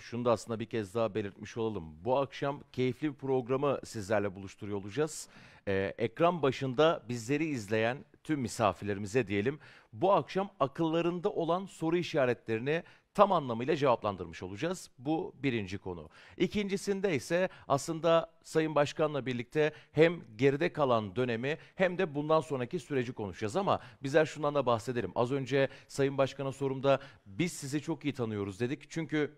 şunu da aslında bir kez daha belirtmiş olalım. Bu akşam keyifli bir programı sizlerle buluşturuyor olacağız. Ee, ekran başında bizleri izleyen tüm misafirlerimize diyelim. Bu akşam akıllarında olan soru işaretlerini tam anlamıyla cevaplandırmış olacağız. Bu birinci konu. İkincisinde ise aslında Sayın Başkan'la birlikte hem geride kalan dönemi hem de bundan sonraki süreci konuşacağız ama bizler şundan da bahsedelim. Az önce Sayın Başkan'a sorumda biz sizi çok iyi tanıyoruz dedik. Çünkü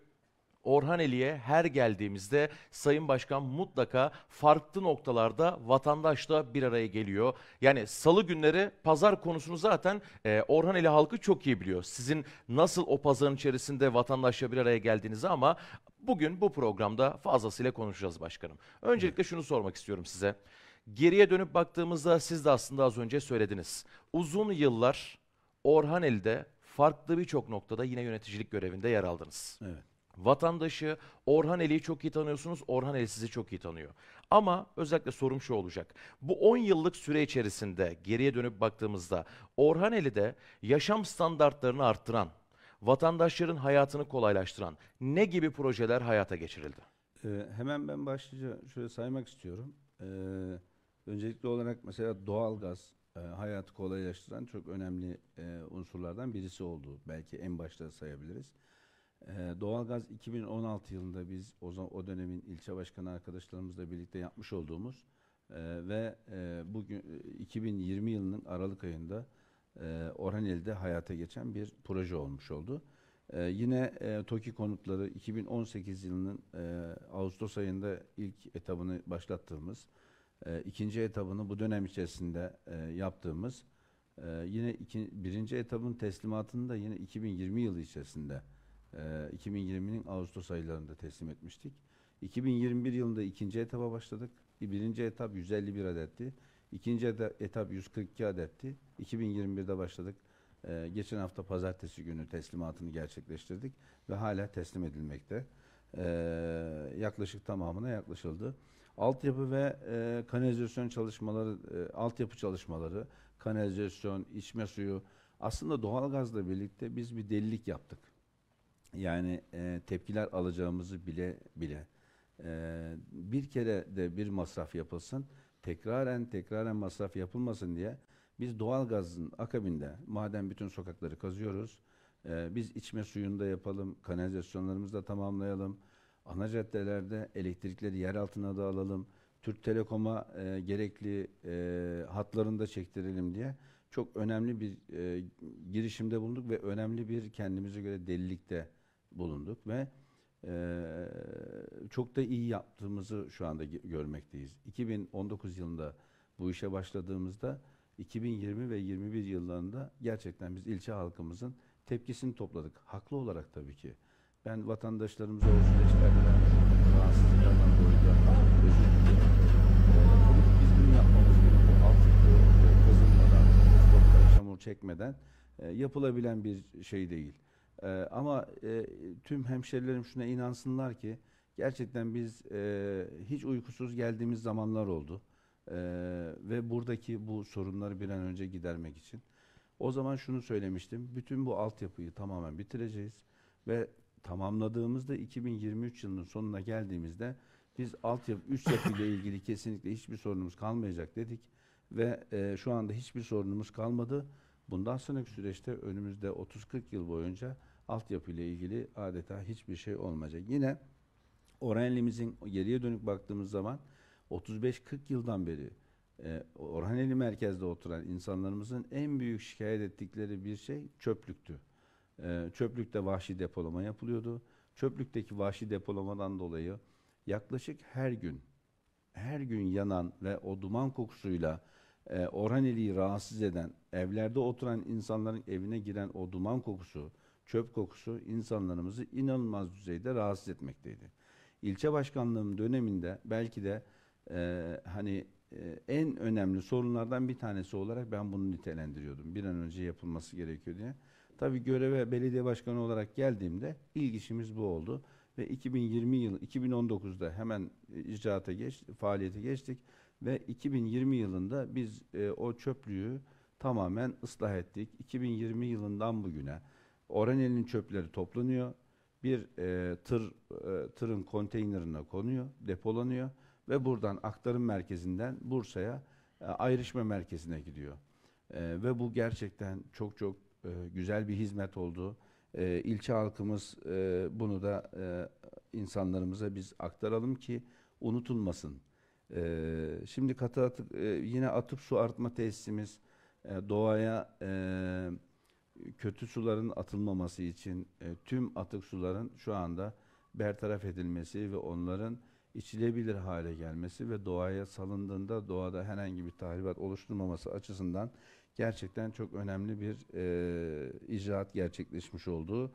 Orhaneli'ye her geldiğimizde Sayın Başkan mutlaka farklı noktalarda vatandaşla bir araya geliyor. Yani salı günleri pazar konusunu zaten e, Orhaneli halkı çok iyi biliyor. Sizin nasıl o pazarın içerisinde vatandaşla bir araya geldiğinizi ama bugün bu programda fazlasıyla konuşacağız başkanım. Öncelikle şunu sormak istiyorum size. Geriye dönüp baktığımızda siz de aslında az önce söylediniz. Uzun yıllar Orhaneli'de farklı birçok noktada yine yöneticilik görevinde yer aldınız. Evet. Vatandaşı Orhan Eli'yi çok iyi tanıyorsunuz. Orhan Eli sizi çok iyi tanıyor. Ama özellikle sorum şu olacak. Bu 10 yıllık süre içerisinde geriye dönüp baktığımızda Orhan Eli'de yaşam standartlarını arttıran, vatandaşların hayatını kolaylaştıran ne gibi projeler hayata geçirildi? Ee, hemen ben başlıca şöyle saymak istiyorum. Ee, öncelikli olarak mesela doğalgaz e, hayatı kolaylaştıran çok önemli e, unsurlardan birisi oldu. Belki en başta sayabiliriz. Ee, doğalgaz 2016 yılında biz o, o dönemin ilçe başkanı arkadaşlarımızla birlikte yapmış olduğumuz e, ve e, bugün 2020 e, yılının Aralık ayında e, Orhaneli'de hayata geçen bir proje olmuş oldu. E, yine e, TOKİ konutları 2018 yılının e, Ağustos ayında ilk etabını başlattığımız, e, ikinci etabını bu dönem içerisinde e, yaptığımız, e, yine iki, birinci etabın teslimatını da yine 2020 yılı içerisinde 2020'nin ee, Ağustos aylarında teslim etmiştik. 2021 yılında ikinci etaba başladık. Birinci etap 151 adetti. İkinci etap 142 adetti. 2021'de başladık. Ee, geçen hafta pazartesi günü teslimatını gerçekleştirdik ve hala teslim edilmekte. Ee, yaklaşık tamamına yaklaşıldı. Altyapı ve e, kanalizasyon çalışmaları, e, altyapı çalışmaları, kanalizasyon, içme suyu aslında doğalgazla birlikte biz bir delilik yaptık yani e, tepkiler alacağımızı bile bile e, bir kere de bir masraf yapılsın tekraren tekraren masraf yapılmasın diye biz doğalgazın akabinde madem bütün sokakları kazıyoruz e, biz içme suyunu da yapalım kanalizasyonlarımızı da tamamlayalım ana caddelerde elektrikleri yer altına da alalım Türk Telekom'a e, gerekli e, hatlarını da çektirelim diye çok önemli bir e, girişimde bulunduk ve önemli bir kendimize göre delilikte de bulunduk ve e, çok da iyi yaptığımızı şu anda görmekteyiz. 2019 yılında bu işe başladığımızda 2020 ve 21 yıllarında gerçekten biz ilçe halkımızın tepkisini topladık. Haklı olarak tabii ki. Ben vatandaşlarımıza o süreçlerden rahatsızlıklardan dolayı özür dilerim. Ee, biz bunu yapmamız gerekiyor. Altıklı, kazınmadan, çamur çekmeden e, yapılabilen bir şey değil. E, ama e, tüm hemşerilerim şuna inansınlar ki gerçekten biz e, hiç uykusuz geldiğimiz zamanlar oldu. E, ve buradaki bu sorunları bir an önce gidermek için. O zaman şunu söylemiştim. Bütün bu altyapıyı tamamen bitireceğiz ve tamamladığımızda 2023 yılının sonuna geldiğimizde biz altyapı 3 yapıyla ilgili kesinlikle hiçbir sorunumuz kalmayacak dedik ve e, şu anda hiçbir sorunumuz kalmadı. Bundan sonraki süreçte önümüzde 30-40 yıl boyunca altyapıyla ilgili adeta hiçbir şey olmayacak. Yine Orhaneli'mizin geriye dönük baktığımız zaman 35-40 yıldan beri e, Orhaneli merkezde oturan insanlarımızın en büyük şikayet ettikleri bir şey çöplüktü. E, çöplükte vahşi depolama yapılıyordu. Çöplükteki vahşi depolamadan dolayı yaklaşık her gün her gün yanan ve o duman kokusuyla e, Orhaneli'yi rahatsız eden, evlerde oturan insanların evine giren o duman kokusu, çöp kokusu insanlarımızı inanılmaz düzeyde rahatsız etmekteydi. İlçe başkanlığım döneminde belki de e, hani e, en önemli sorunlardan bir tanesi olarak ben bunu nitelendiriyordum. Bir an önce yapılması gerekiyor diye. Tabii göreve belediye başkanı olarak geldiğimde ilk işimiz bu oldu ve 2020 yıl 2019'da hemen icraata geç faaliyete geçtik ve 2020 yılında biz e, o çöplüğü tamamen ıslah ettik. 2020 yılından bugüne Oranel'in çöpleri toplanıyor. Bir e, tır e, tırın konteynerine konuyor, depolanıyor ve buradan aktarım merkezinden Bursa'ya e, ayrışma merkezine gidiyor. E, ve bu gerçekten çok çok e, güzel bir hizmet oldu. E, ilçe halkımız e, bunu da e, insanlarımıza biz aktaralım ki unutulmasın. E, şimdi katı atık, e, yine atıp su artma tesisimiz e, doğaya e, kötü suların atılmaması için e, tüm atık suların şu anda bertaraf edilmesi ve onların içilebilir hale gelmesi ve doğaya salındığında doğada herhangi bir tahribat oluşturmaması açısından gerçekten çok önemli bir e, icraat gerçekleşmiş olduğu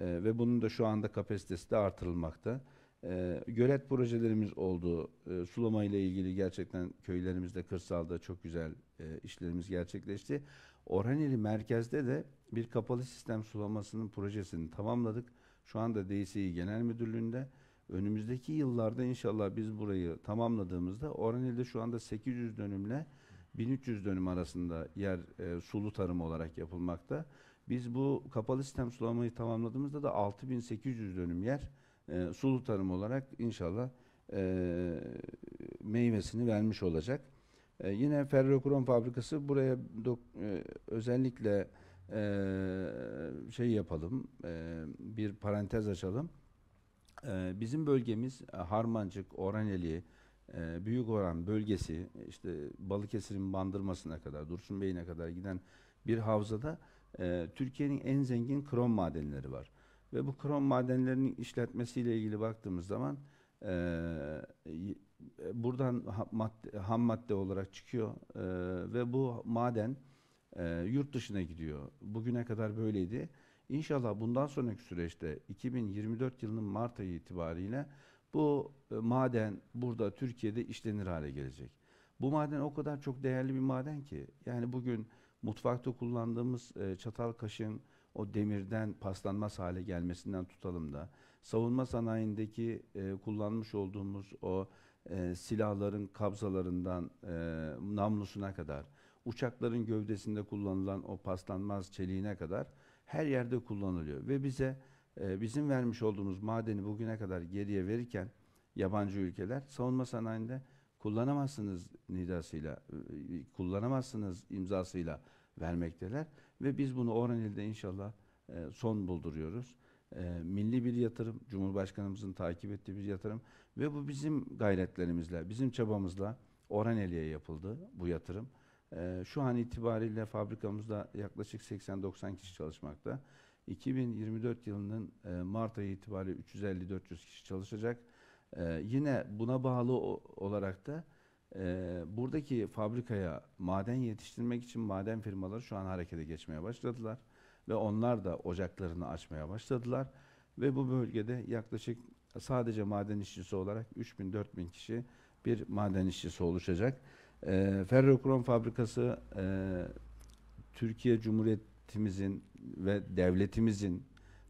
e, ve bunun da şu anda kapasitesi de artırılmakta. E, gölet projelerimiz oldu. E, sulama ile ilgili gerçekten köylerimizde, kırsalda çok güzel e, işlerimiz gerçekleşti. Orhaneli merkezde de bir kapalı sistem sulamasının projesini tamamladık. Şu anda DSİ Genel Müdürlüğü'nde. Önümüzdeki yıllarda inşallah biz burayı tamamladığımızda Orhaneli'de şu anda 800 dönümle 1300 dönüm arasında yer e, sulu tarım olarak yapılmakta. Biz bu kapalı sistem sulamayı tamamladığımızda da 6800 dönüm yer e, sulu tarım olarak inşallah e, meyvesini vermiş olacak. E, yine ferrokrom fabrikası buraya dok, e, özellikle e, şey yapalım, e, bir parantez açalım. E, bizim bölgemiz e, Harmancık, Oraneli, e, Büyük Oran bölgesi, işte Balıkesir'in Bandırması'na kadar, Dursun Bey'ine kadar giden bir havzada e, Türkiye'nin en zengin krom madenleri var. Ve bu krom madenlerinin işletmesiyle ilgili baktığımız zaman e, e, buradan ham madde, ham madde olarak çıkıyor e, ve bu maden e, yurt dışına gidiyor. Bugüne kadar böyleydi. İnşallah bundan sonraki süreçte 2024 yılının Mart ayı itibariyle bu e, maden burada Türkiye'de işlenir hale gelecek. Bu maden o kadar çok değerli bir maden ki yani bugün mutfakta kullandığımız e, çatal kaşın o demirden paslanmaz hale gelmesinden tutalım da savunma sanayindeki e, kullanmış olduğumuz o e, silahların kabzalarından e, namlusuna kadar, uçakların gövdesinde kullanılan o paslanmaz çeliğine kadar her yerde kullanılıyor. Ve bize e, bizim vermiş olduğumuz madeni bugüne kadar geriye verirken yabancı ülkeler savunma sanayinde kullanamazsınız nidasıyla, e, e kullanamazsınız imzasıyla vermekteler. Ve biz bunu oran ilde inşallah e, son bulduruyoruz e, milli bir yatırım, Cumhurbaşkanımızın takip ettiği bir yatırım ve bu bizim gayretlerimizle, bizim çabamızla Oraneli'ye yapıldı bu yatırım. E, şu an itibariyle fabrikamızda yaklaşık 80-90 kişi çalışmakta. 2024 yılının e, Mart ayı itibariyle 350-400 kişi çalışacak. E, yine buna bağlı o, olarak da e, buradaki fabrikaya maden yetiştirmek için maden firmaları şu an harekete geçmeye başladılar ve onlar da ocaklarını açmaya başladılar ve bu bölgede yaklaşık sadece maden işçisi olarak 3000-4000 kişi bir maden işçisi oluşacak. E, ferrokrom fabrikası e, Türkiye Cumhuriyetimizin ve devletimizin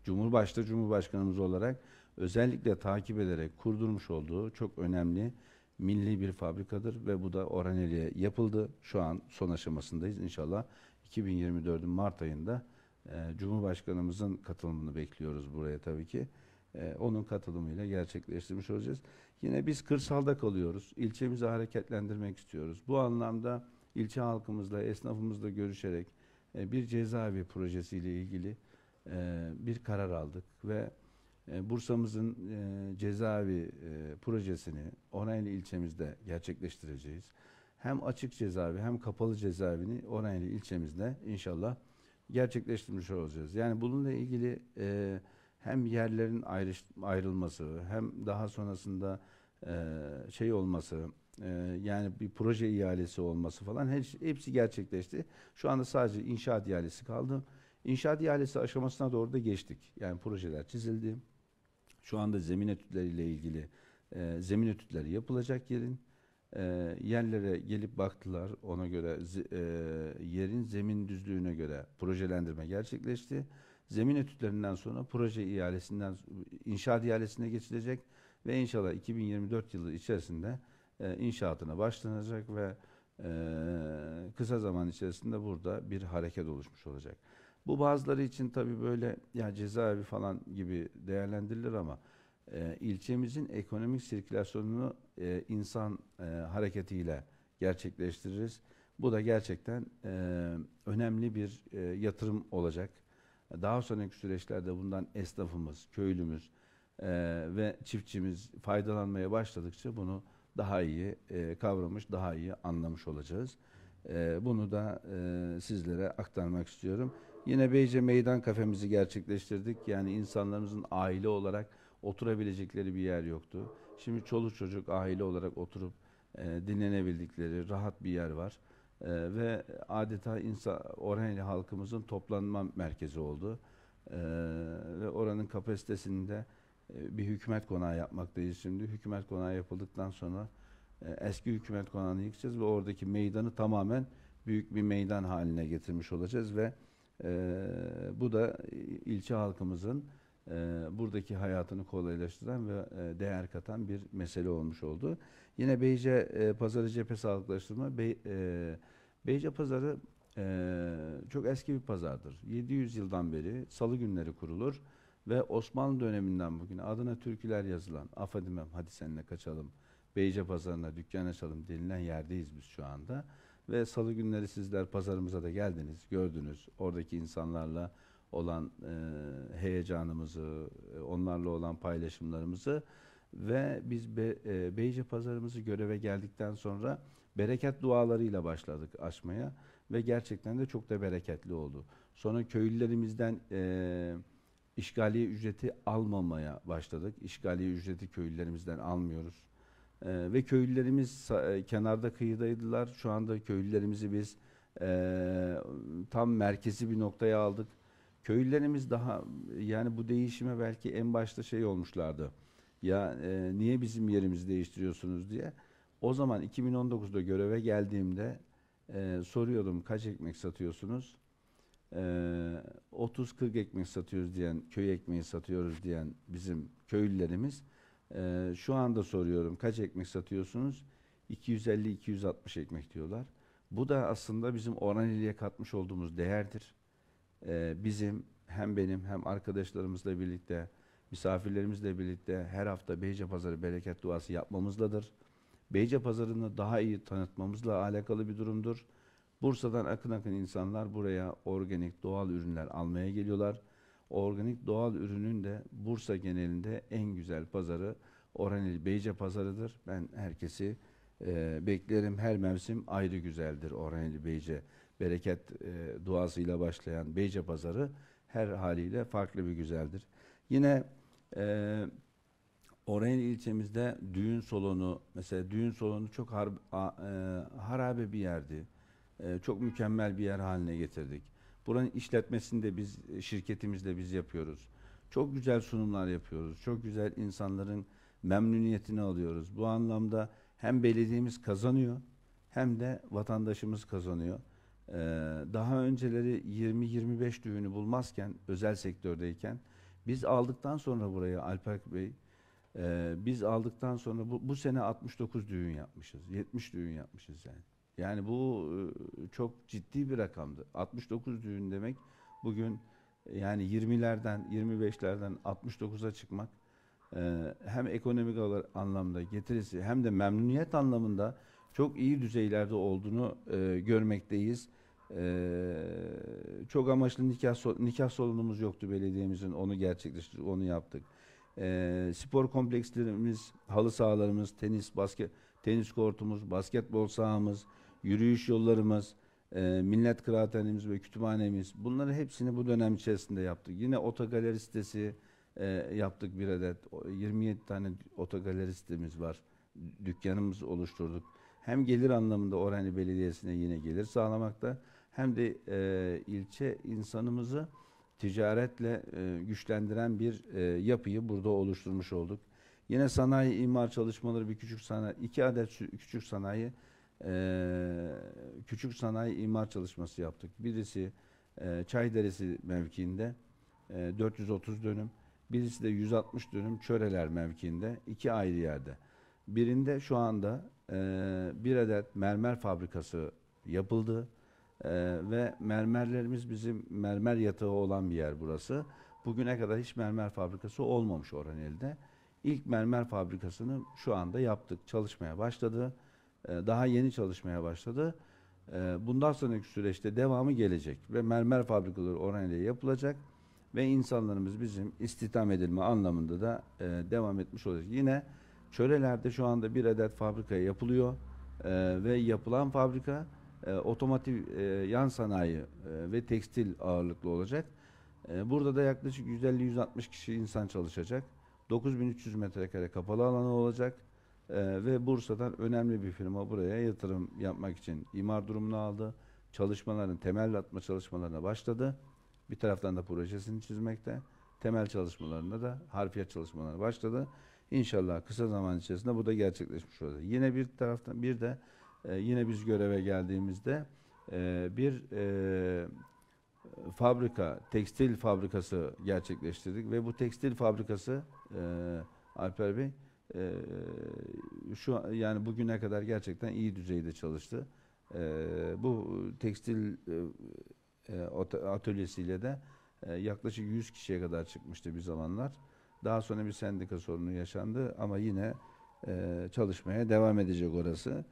Cumhurbaşta Cumhurbaşkanımız olarak özellikle takip ederek kurdurmuş olduğu çok önemli milli bir fabrikadır ve bu da Oraneli'ye yapıldı. Şu an son aşamasındayız. İnşallah 2024'ün Mart ayında ee, Cumhurbaşkanımızın katılımını bekliyoruz buraya tabii ki. Ee, onun katılımıyla gerçekleştirmiş olacağız. Yine biz kırsalda kalıyoruz. İlçemizi hareketlendirmek istiyoruz. Bu anlamda ilçe halkımızla, esnafımızla görüşerek e, bir cezaevi projesiyle ilgili e, bir karar aldık ve e, Bursa'mızın cezaevi projesini Oraylı ilçemizde gerçekleştireceğiz. Hem açık cezaevi hem kapalı cezaevini Oraylı ilçemizde inşallah gerçekleştirmiş olacağız. Yani bununla ilgili e, hem yerlerin ayrış, ayrılması hem daha sonrasında e, şey olması e, yani bir proje ihalesi olması falan her, şey, hepsi gerçekleşti. Şu anda sadece inşaat ihalesi kaldı. İnşaat ihalesi aşamasına doğru da geçtik. Yani projeler çizildi. Şu anda zemin etütleriyle ilgili e, zemin etütleri yapılacak yerin e, yerlere gelip baktılar. Ona göre e, yerin zemin düzlüğüne göre projelendirme gerçekleşti. Zemin etütlerinden sonra proje ihalesinden inşaat ihalesine geçilecek ve inşallah 2024 yılı içerisinde e, inşaatına başlanacak ve e, kısa zaman içerisinde burada bir hareket oluşmuş olacak. Bu bazıları için tabii böyle ya cezaevi falan gibi değerlendirilir ama e, ilçemizin ekonomik sirkülasyonunu e, insan e, hareketiyle gerçekleştiririz. Bu da gerçekten e, önemli bir e, yatırım olacak. Daha sonraki süreçlerde bundan esnafımız, köylümüz e, ve çiftçimiz faydalanmaya başladıkça bunu daha iyi e, kavramış, daha iyi anlamış olacağız. E, bunu da e, sizlere aktarmak istiyorum. Yine Beyce Meydan Kafemizi gerçekleştirdik. Yani insanlarımızın aile olarak oturabilecekleri bir yer yoktu. Şimdi çoluk çocuk aile olarak oturup e, dinlenebildikleri rahat bir yer var. E, ve adeta insan Orhanyeli halkımızın toplanma merkezi oldu. E, ve oranın kapasitesinde e, bir hükümet konağı yapmaktayız şimdi. Hükümet konağı yapıldıktan sonra e, eski hükümet konağını yıkacağız ve oradaki meydanı tamamen büyük bir meydan haline getirmiş olacağız ve e, bu da ilçe halkımızın e, buradaki hayatını kolaylaştıran ve e, değer katan bir mesele olmuş oldu. Yine Beyce e, Pazarı Cephe Sağlıklaştırma, Bey, e, Beyce Pazarı e, çok eski bir pazardır. 700 yıldan beri salı günleri kurulur ve Osmanlı döneminden bugüne adına türküler yazılan Afadimem hadi seninle kaçalım, Beyce Pazarı'na dükkan açalım denilen yerdeyiz biz şu anda. Ve salı günleri sizler pazarımıza da geldiniz, gördünüz. Oradaki insanlarla olan e, heyecanımızı, e, onlarla olan paylaşımlarımızı ve biz Be, e, Beyce pazarımızı göreve geldikten sonra bereket dualarıyla başladık açmaya ve gerçekten de çok da bereketli oldu. Sonra köylülerimizden e, işgaliye ücreti almamaya başladık. İşgaliye ücreti köylülerimizden almıyoruz. E, ve köylülerimiz e, kenarda kıyıdaydılar. Şu anda köylülerimizi biz e, tam merkezi bir noktaya aldık Köylülerimiz daha yani bu değişime belki en başta şey olmuşlardı. Ya e, niye bizim yerimizi değiştiriyorsunuz diye. O zaman 2019'da göreve geldiğimde e, soruyordum kaç ekmek satıyorsunuz? E, 30-40 ekmek satıyoruz diyen, köy ekmeği satıyoruz diyen bizim köylülerimiz. E, şu anda soruyorum kaç ekmek satıyorsunuz? 250-260 ekmek diyorlar. Bu da aslında bizim oran katmış olduğumuz değerdir e, bizim hem benim hem arkadaşlarımızla birlikte, misafirlerimizle birlikte her hafta Beyce Pazarı bereket duası yapmamızladır. Beyce Pazarı'nı daha iyi tanıtmamızla alakalı bir durumdur. Bursa'dan akın akın insanlar buraya organik doğal ürünler almaya geliyorlar. O organik doğal ürünün de Bursa genelinde en güzel pazarı Oranil Beyce Pazarı'dır. Ben herkesi e, beklerim. Her mevsim ayrı güzeldir Oranil Beyce bereket e, duasıyla başlayan Beyce Pazarı her haliyle farklı bir güzeldir. Yine e, Orayn ilçemizde düğün salonu, mesela düğün salonu çok har, a, e, harabe bir yerdi. E, çok mükemmel bir yer haline getirdik. Buranın işletmesini de biz, şirketimizle biz yapıyoruz. Çok güzel sunumlar yapıyoruz. Çok güzel insanların memnuniyetini alıyoruz. Bu anlamda hem belediyemiz kazanıyor hem de vatandaşımız kazanıyor. Ee, daha önceleri 20-25 düğünü bulmazken özel sektördeyken biz aldıktan sonra buraya Alper Bey e, biz aldıktan sonra bu, bu sene 69 düğün yapmışız. 70 düğün yapmışız yani. Yani bu e, çok ciddi bir rakamdı. 69 düğün demek bugün e, yani 20'lerden 25'lerden 69'a çıkmak e, hem ekonomik anlamda getirisi hem de memnuniyet anlamında çok iyi düzeylerde olduğunu e, görmekteyiz. E, çok amaçlı nikah nikah salonumuz yoktu belediyemizin onu gerçekleştirdik, onu yaptık. E, spor komplekslerimiz, halı sahalarımız, tenis, basket, tenis kortumuz, basketbol sahamız, yürüyüş yollarımız, e, millet kıraathanemiz ve kütüphanemiz bunları hepsini bu dönem içerisinde yaptık. Yine otogaleri sitesi e, yaptık bir adet. 27 tane otogaleri sitemiz var. Dükkanımız oluşturduk hem gelir anlamında Orhani Belediyesi'ne yine gelir sağlamakta hem de e, ilçe insanımızı ticaretle e, güçlendiren bir e, yapıyı burada oluşturmuş olduk. Yine sanayi imar çalışmaları bir küçük sanayi, iki adet küçük sanayi e, küçük sanayi imar çalışması yaptık. Birisi e, Çayderesi mevkiinde e, 430 dönüm, birisi de 160 dönüm Çöreler mevkiinde iki ayrı yerde. Birinde şu anda e, bir adet mermer fabrikası yapıldı. E, ve mermerlerimiz bizim mermer yatağı olan bir yer burası. Bugüne kadar hiç mermer fabrikası olmamış Oranel'de. İlk mermer fabrikasını şu anda yaptık. Çalışmaya başladı. E, daha yeni çalışmaya başladı. E, bundan sonraki süreçte devamı gelecek ve mermer fabrikaları Oranel'e yapılacak ve insanlarımız bizim istihdam edilme anlamında da e, devam etmiş olacak. Yine Çörelerde şu anda bir adet fabrika yapılıyor e, ve yapılan fabrika e, otomotiv e, yan sanayi e, ve tekstil ağırlıklı olacak. E, burada da yaklaşık 150-160 kişi insan çalışacak. 9300 metrekare kapalı alanı olacak e, ve Bursa'dan önemli bir firma buraya yatırım yapmak için imar durumunu aldı. Çalışmaların temel atma çalışmalarına başladı. Bir taraftan da projesini çizmekte. Temel çalışmalarında da harfiyat çalışmalarına başladı. İnşallah kısa zaman içerisinde bu da gerçekleşmiş olacak. Yine bir taraftan bir de e, yine biz göreve geldiğimizde e, bir e, fabrika, tekstil fabrikası gerçekleştirdik ve bu tekstil fabrikası e, Alper Bey e, şu yani bugüne kadar gerçekten iyi düzeyde çalıştı. E, bu tekstil e, e atölyesiyle de e, yaklaşık 100 kişiye kadar çıkmıştı bir zamanlar. Daha sonra bir sendika sorunu yaşandı ama yine e, çalışmaya devam edecek orası.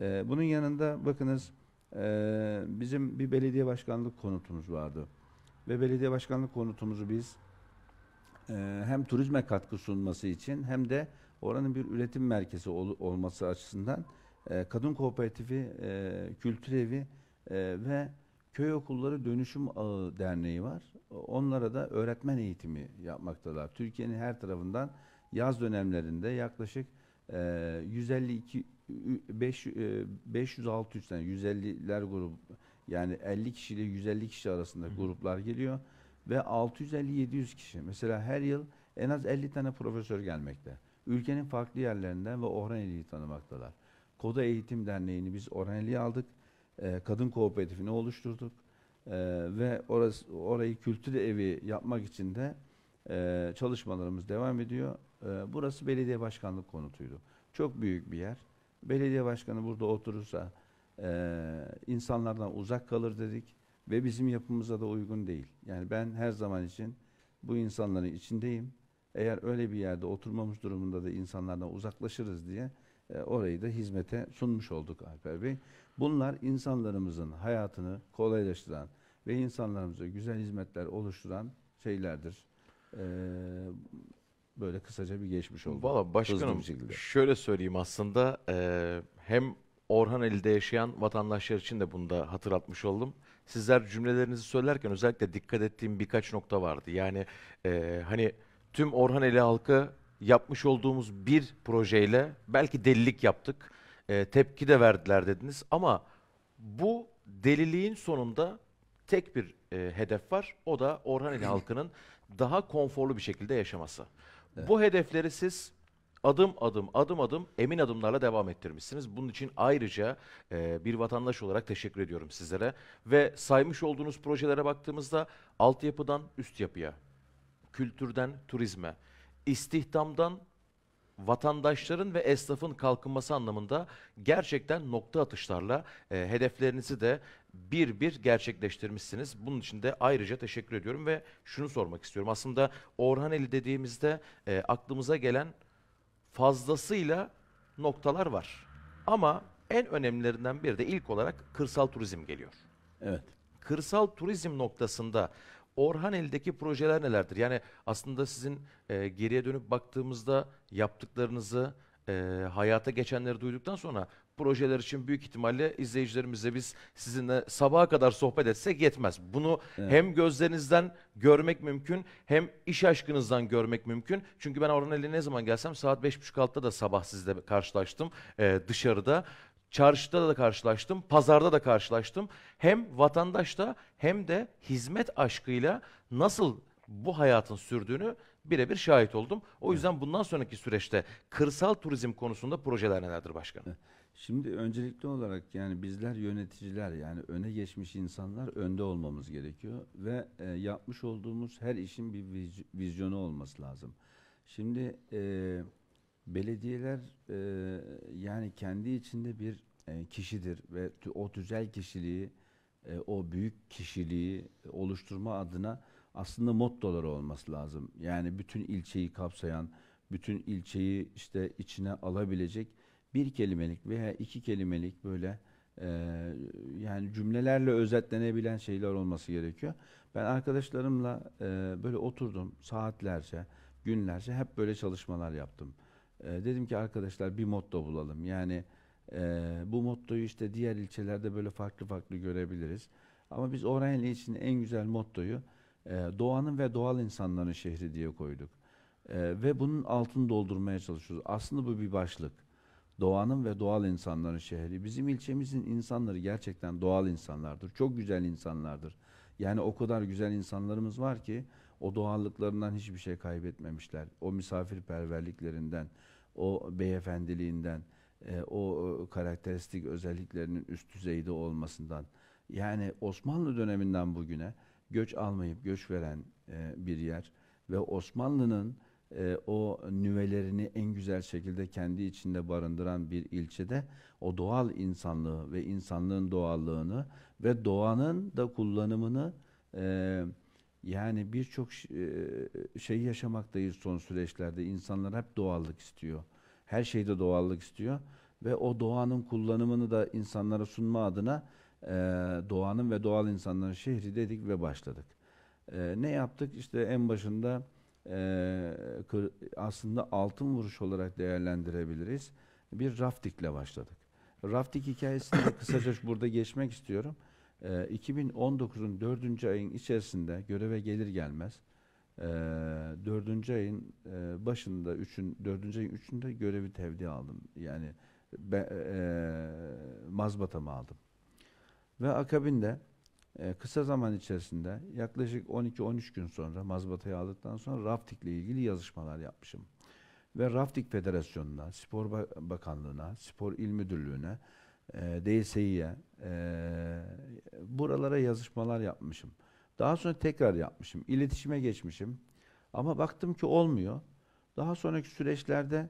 E, bunun yanında bakınız e, bizim bir belediye başkanlık konutumuz vardı. Ve belediye başkanlık konutumuzu biz e, hem turizme katkı sunması için hem de oranın bir üretim merkezi ol, olması açısından e, kadın kooperatifi, e, kültür evi e, ve Köy Okulları Dönüşüm Ağı Derneği var. Onlara da öğretmen eğitimi yapmaktalar. Türkiye'nin her tarafından yaz dönemlerinde yaklaşık e, 152 500 600 tane 150'ler grup yani 50 kişiyle 150 kişi arasında Hı. gruplar geliyor ve 650-700 kişi. Mesela her yıl en az 50 tane profesör gelmekte. Ülkenin farklı yerlerinden ve Orhaneli'yi tanımaktalar. Koda Eğitim Derneği'ni biz Orhaneli'ye aldık e, kadın kooperatifini oluşturduk. E, ve orası, orayı kültür evi yapmak için de e, çalışmalarımız devam ediyor. E, burası belediye başkanlık konutuydu. Çok büyük bir yer. Belediye başkanı burada oturursa e, insanlardan uzak kalır dedik ve bizim yapımıza da uygun değil. Yani ben her zaman için bu insanların içindeyim. Eğer öyle bir yerde oturmamız durumunda da insanlardan uzaklaşırız diye e, orayı da hizmete sunmuş olduk Alper Bey. Bunlar insanlarımızın hayatını kolaylaştıran ve insanlarımıza güzel hizmetler oluşturan şeylerdir. Ee, böyle kısaca bir geçmiş oldu. Valla başkanım şöyle söyleyeyim aslında e, hem Orhaneli'de yaşayan vatandaşlar için de bunu da hatırlatmış oldum. Sizler cümlelerinizi söylerken özellikle dikkat ettiğim birkaç nokta vardı. Yani e, hani tüm Orhaneli halkı yapmış olduğumuz bir projeyle belki delilik yaptık, e, tepki de verdiler dediniz ama bu deliliğin sonunda tek bir e, hedef var. O da Orhaneli halkının daha konforlu bir şekilde yaşaması. Evet. Bu hedefleri siz adım adım adım adım emin adımlarla devam ettirmişsiniz. Bunun için ayrıca e, bir vatandaş olarak teşekkür ediyorum sizlere. Ve saymış olduğunuz projelere baktığımızda altyapıdan üst yapıya, kültürden turizme, istihdamdan vatandaşların ve esnafın kalkınması anlamında gerçekten nokta atışlarla e, hedeflerinizi de bir bir gerçekleştirmişsiniz. Bunun için de ayrıca teşekkür ediyorum ve şunu sormak istiyorum. Aslında Orhaneli dediğimizde e, aklımıza gelen fazlasıyla noktalar var. Ama en önemlilerinden biri de ilk olarak kırsal turizm geliyor. Evet. Kırsal turizm noktasında Orhan eldeki projeler nelerdir? Yani aslında sizin e, geriye dönüp baktığımızda yaptıklarınızı, e, hayata geçenleri duyduktan sonra projeler için büyük ihtimalle izleyicilerimizle biz sizinle sabaha kadar sohbet etsek yetmez. Bunu evet. hem gözlerinizden görmek mümkün hem iş aşkınızdan görmek mümkün. Çünkü ben Orhan Orhanel'e ne zaman gelsem saat 5.30-6'da da sabah sizle karşılaştım e, dışarıda Çarşıda da karşılaştım, pazarda da karşılaştım. Hem vatandaşta hem de hizmet aşkıyla nasıl bu hayatın sürdüğünü birebir şahit oldum. O yüzden bundan sonraki süreçte kırsal turizm konusunda projeler nelerdir başkanım? Şimdi öncelikli olarak yani bizler yöneticiler yani öne geçmiş insanlar önde olmamız gerekiyor ve e, yapmış olduğumuz her işin bir vizyonu olması lazım. Şimdi e, Belediyeler e, yani kendi içinde bir e, kişidir ve o tüzel kişiliği, e, o büyük kişiliği oluşturma adına aslında mottoları olması lazım. Yani bütün ilçeyi kapsayan, bütün ilçeyi işte içine alabilecek bir kelimelik veya iki kelimelik böyle e, yani cümlelerle özetlenebilen şeyler olması gerekiyor. Ben arkadaşlarımla e, böyle oturdum saatlerce, günlerce hep böyle çalışmalar yaptım. E, dedim ki arkadaşlar bir motto bulalım. Yani e, bu mottoyu işte diğer ilçelerde böyle farklı farklı görebiliriz. Ama biz Orhaneli için en güzel mottoyu e, doğanın ve doğal insanların şehri diye koyduk. E, ve bunun altını doldurmaya çalışıyoruz. Aslında bu bir başlık. Doğanın ve doğal insanların şehri. Bizim ilçemizin insanları gerçekten doğal insanlardır. Çok güzel insanlardır. Yani o kadar güzel insanlarımız var ki o doğallıklarından hiçbir şey kaybetmemişler. O misafirperverliklerinden, o beyefendiliğinden, e, o e, karakteristik özelliklerinin üst düzeyde olmasından. Yani Osmanlı döneminden bugüne göç almayıp göç veren e, bir yer ve Osmanlı'nın e, o nüvelerini en güzel şekilde kendi içinde barındıran bir ilçede o doğal insanlığı ve insanlığın doğallığını ve doğanın da kullanımını e, yani birçok şey yaşamaktayız son süreçlerde. İnsanlar hep doğallık istiyor. Her şeyde doğallık istiyor ve o doğanın kullanımını da insanlara sunma adına doğanın ve doğal insanların şehri dedik ve başladık. ne yaptık? İşte en başında aslında altın vuruş olarak değerlendirebiliriz. Bir raftikle başladık. Raftik hikayesini de kısaca burada geçmek istiyorum. 2019'un ee, dördüncü ayın içerisinde göreve gelir gelmez ee, dördüncü ayın e, başında üçün dördüncü ayın üçünde görevi tevdi aldım. Yani be, e, e mazbatamı aldım. Ve akabinde e, kısa zaman içerisinde yaklaşık 12-13 gün sonra mazbatayı aldıktan sonra raftikle ilgili yazışmalar yapmışım. Ve Raftik Federasyonu'na, Spor Bakanlığı'na, Spor İl Müdürlüğü'ne, e, DSİ'ye e, buralara yazışmalar yapmışım. Daha sonra tekrar yapmışım. İletişime geçmişim. Ama baktım ki olmuyor. Daha sonraki süreçlerde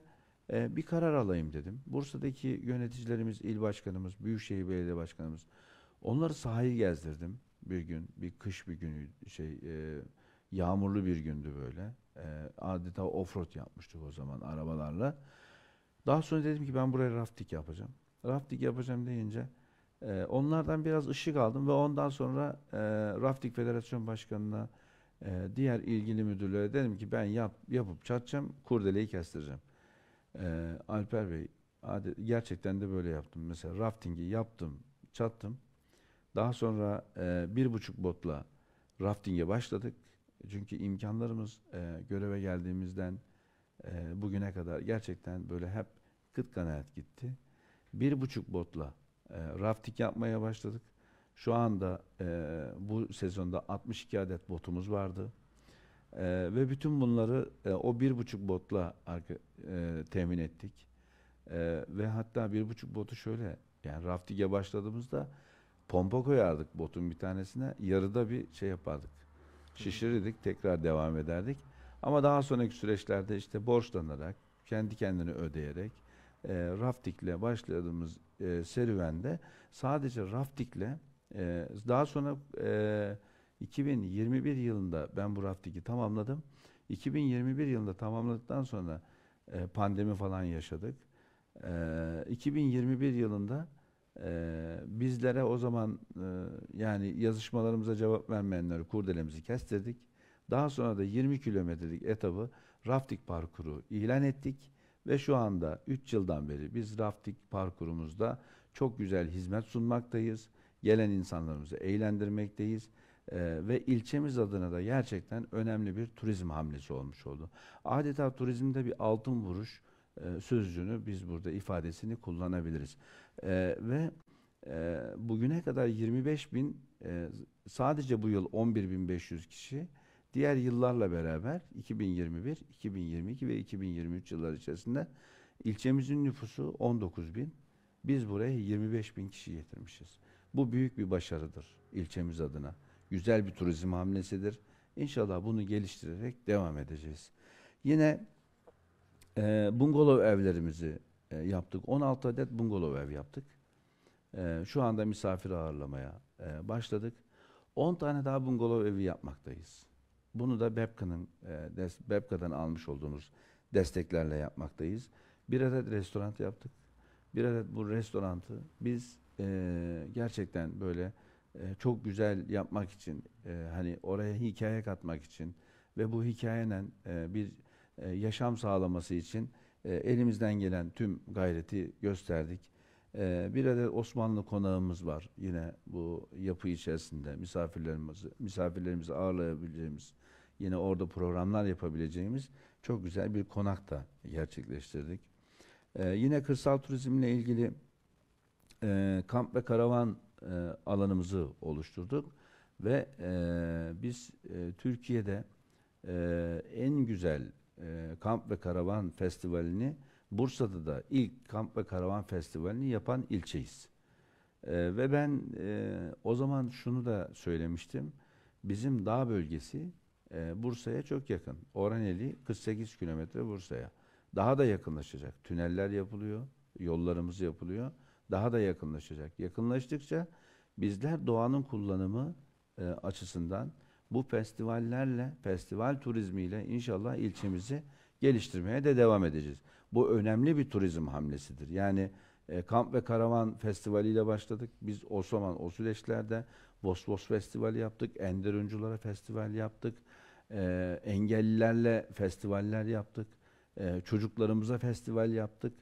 e, bir karar alayım dedim. Bursa'daki yöneticilerimiz, il başkanımız, Büyükşehir Belediye Başkanımız onları sahayı gezdirdim bir gün. Bir kış bir günü şey e, yağmurlu bir gündü böyle. E, adeta offroad yapmıştık o zaman arabalarla. Daha sonra dedim ki ben buraya rafting yapacağım rafting yapacağım deyince e, onlardan biraz ışık aldım ve ondan sonra e, Rafting Federasyon Başkanı'na e, diğer ilgili müdürlere dedim ki ben yap, yapıp çatacağım kurdeleyi kestireceğim. E, Alper Bey adet, gerçekten de böyle yaptım. Mesela raftingi yaptım, çattım. Daha sonra e, bir buçuk botla raftinge başladık. Çünkü imkanlarımız e, göreve geldiğimizden e, bugüne kadar gerçekten böyle hep kıt kanaat gitti bir buçuk botla e, rafting yapmaya başladık. Şu anda e, bu sezonda 62 adet botumuz vardı. E, ve bütün bunları e, o bir buçuk botla arka, e, temin ettik. E, ve hatta bir buçuk botu şöyle yani rafting'e başladığımızda pompa koyardık botun bir tanesine. Yarıda bir şey yapardık. Şişirirdik tekrar devam ederdik. Ama daha sonraki süreçlerde işte borçlanarak, kendi kendini ödeyerek e, raftikle başladığımız e, serüvende sadece raftikle e, daha sonra e, 2021 yılında ben bu raftiki tamamladım. 2021 yılında tamamladıktan sonra e, pandemi falan yaşadık. E, 2021 yılında e, bizlere o zaman e, yani yazışmalarımıza cevap vermeyenleri kurdelemizi kestirdik. Daha sonra da 20 kilometrelik etabı raftik parkuru ilan ettik. Ve şu anda 3 yıldan beri biz rafting parkurumuzda çok güzel hizmet sunmaktayız. Gelen insanlarımızı eğlendirmekteyiz. Ee, ve ilçemiz adına da gerçekten önemli bir turizm hamlesi olmuş oldu. Adeta turizmde bir altın vuruş e, sözcüğünü biz burada ifadesini kullanabiliriz. E, ve e, bugüne kadar 25 bin e, sadece bu yıl 11.500 kişi diğer yıllarla beraber 2021, 2022 ve 2023 yıllar içerisinde ilçemizin nüfusu 19 bin. Biz buraya 25 bin kişi getirmişiz. Bu büyük bir başarıdır ilçemiz adına. Güzel bir turizm hamlesidir. İnşallah bunu geliştirerek devam edeceğiz. Yine e, bungalov evlerimizi e, yaptık. 16 adet bungalov ev yaptık. E, şu anda misafir ağırlamaya e, başladık. 10 tane daha bungalov evi yapmaktayız. Bunu da BEPKA'nın e, BEPKA'dan almış olduğumuz desteklerle yapmaktayız. Bir adet restoran yaptık. Bir adet bu restoranı biz e, gerçekten böyle e, çok güzel yapmak için e, hani oraya hikaye katmak için ve bu hikayenin e, bir e, yaşam sağlaması için e, elimizden gelen tüm gayreti gösterdik. E, bir adet Osmanlı konağımız var yine bu yapı içerisinde misafirlerimizi misafirlerimizi ağırlayabileceğimiz yine orada programlar yapabileceğimiz çok güzel bir konak da gerçekleştirdik. Ee, yine kırsal turizmle ilgili e, kamp ve karavan e, alanımızı oluşturduk ve e, biz e, Türkiye'de e, en güzel e, kamp ve karavan festivalini Bursa'da da ilk kamp ve karavan festivalini yapan ilçeyiz. E, ve ben e, o zaman şunu da söylemiştim. Bizim dağ bölgesi e, Bursa'ya çok yakın. Oraneli 48 kilometre Bursa'ya. Daha da yakınlaşacak. Tüneller yapılıyor, yollarımız yapılıyor. Daha da yakınlaşacak. Yakınlaştıkça bizler doğanın kullanımı e, açısından bu festivallerle, festival turizmiyle inşallah ilçemizi geliştirmeye de devam edeceğiz. Bu önemli bir turizm hamlesidir. Yani e, Kamp ve Karavan Festivali başladık. Biz o zaman o süreçlerde Vosvos Festivali yaptık, Enderunculara Festival yaptık e, engellilerle festivaller yaptık. E, çocuklarımıza festival yaptık.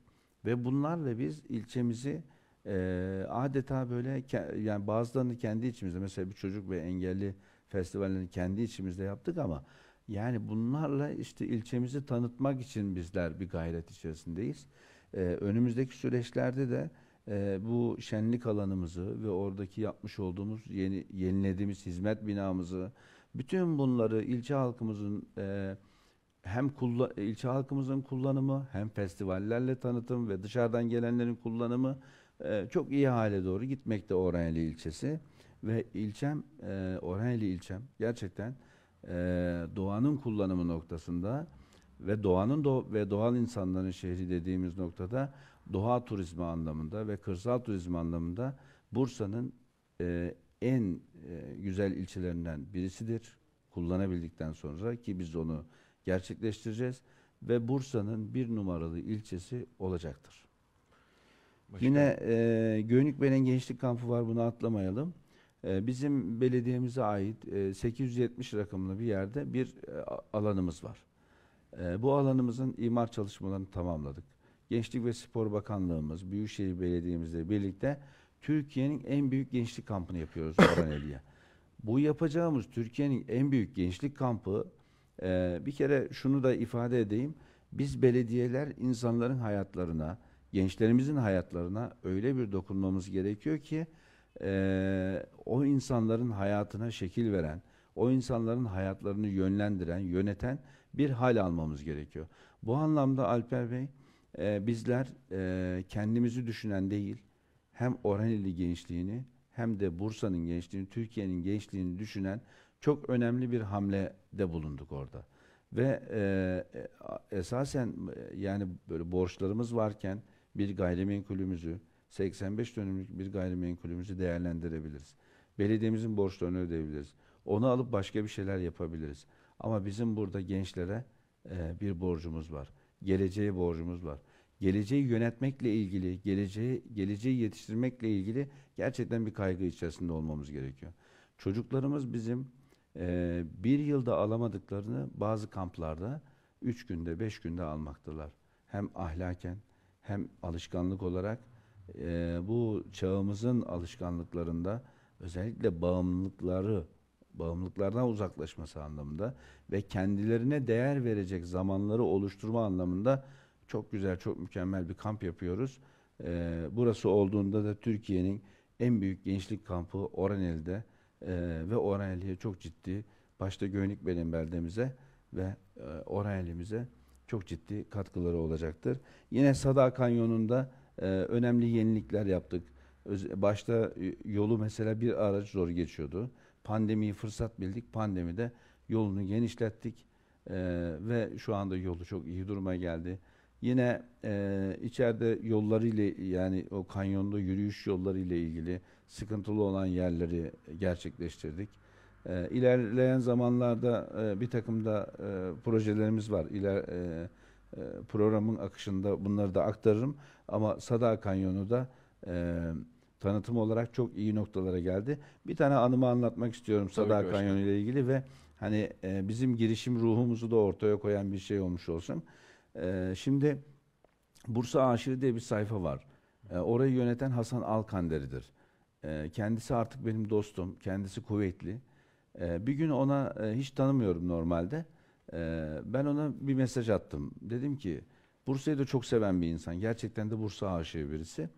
Ve bunlarla biz ilçemizi e, adeta böyle yani bazılarını kendi içimizde mesela bir çocuk ve engelli festivallerini kendi içimizde yaptık ama yani bunlarla işte ilçemizi tanıtmak için bizler bir gayret içerisindeyiz. E, önümüzdeki süreçlerde de e, bu şenlik alanımızı ve oradaki yapmış olduğumuz yeni yenilediğimiz hizmet binamızı bütün bunları ilçe halkımızın e, hem kulla, ilçe halkımızın kullanımı hem festivallerle tanıtım ve dışarıdan gelenlerin kullanımı e, çok iyi hale doğru gitmekte Orhaneli ilçesi ve ilçem e, Orhaneli ilçem gerçekten e, doğanın kullanımı noktasında ve doğanın do ve doğal insanların şehri dediğimiz noktada doğa turizmi anlamında ve kırsal turizmi anlamında Bursa'nın e, en e, güzel ilçelerinden birisidir. Kullanabildikten sonra ki biz onu gerçekleştireceğiz ve Bursa'nın bir numaralı ilçesi olacaktır. Başka. Yine e, Göynükbelen Gençlik Kampı var bunu atlamayalım. E, bizim belediyemize ait e, 870 rakamlı bir yerde bir e, alanımız var. E, bu alanımızın imar çalışmalarını tamamladık. Gençlik ve Spor Bakanlığımız, Büyükşehir Belediye'mizle birlikte Türkiye'nin en büyük gençlik kampını yapıyoruz Oraneli'ye. Bu yapacağımız Türkiye'nin en büyük gençlik kampı e, bir kere şunu da ifade edeyim. Biz belediyeler insanların hayatlarına, gençlerimizin hayatlarına öyle bir dokunmamız gerekiyor ki e, o insanların hayatına şekil veren, o insanların hayatlarını yönlendiren, yöneten bir hal almamız gerekiyor. Bu anlamda Alper Bey e, bizler e, kendimizi düşünen değil, hem Orhaneli gençliğini hem de Bursa'nın gençliğini, Türkiye'nin gençliğini düşünen çok önemli bir hamlede bulunduk orada. Ve e, e esasen e, yani böyle borçlarımız varken bir gayrimenkulümüzü, 85 dönümlük bir gayrimenkulümüzü değerlendirebiliriz. Belediyemizin borçlarını ödeyebiliriz. Onu alıp başka bir şeyler yapabiliriz. Ama bizim burada gençlere e, bir borcumuz var. Geleceğe borcumuz var geleceği yönetmekle ilgili, geleceği, geleceği yetiştirmekle ilgili gerçekten bir kaygı içerisinde olmamız gerekiyor. Çocuklarımız bizim e, bir yılda alamadıklarını bazı kamplarda üç günde, beş günde almaktalar. Hem ahlaken hem alışkanlık olarak e, bu çağımızın alışkanlıklarında özellikle bağımlılıkları bağımlılıklardan uzaklaşması anlamında ve kendilerine değer verecek zamanları oluşturma anlamında çok güzel, çok mükemmel bir kamp yapıyoruz. E, burası olduğunda da Türkiye'nin en büyük gençlik kampı Oranel'de e, ve Oranel'e çok ciddi, başta Göynük Benim beldemize ve e, Oranel'imize çok ciddi katkıları olacaktır. Yine Sada Kanyonu'nda e, önemli yenilikler yaptık. Öz, başta e, yolu mesela bir araç zor geçiyordu. Pandemiyi fırsat bildik. Pandemide yolunu genişlettik e, ve şu anda yolu çok iyi duruma geldi. Yine e, içeride yolları ile yani o kanyonda yürüyüş yolları ile ilgili sıkıntılı olan yerleri gerçekleştirdik. E, ilerleyen zamanlarda e, bir takım da e, projelerimiz var. İler, e, e, programın akışında bunları da aktarırım. Ama Sada Kanyonu da e, tanıtım olarak çok iyi noktalara geldi. Bir tane anımı anlatmak istiyorum Sada Kanyonu ile ilgili ve hani e, bizim girişim ruhumuzu da ortaya koyan bir şey olmuş olsun. Ee, şimdi Bursa Aşırı diye bir sayfa var. Ee, orayı yöneten Hasan Alkanderi'dir. Ee, kendisi artık benim dostum. Kendisi kuvvetli. Ee, bir gün ona e, hiç tanımıyorum normalde. Ee, ben ona bir mesaj attım. Dedim ki Bursa'yı da çok seven bir insan. Gerçekten de Bursa aşığı birisi.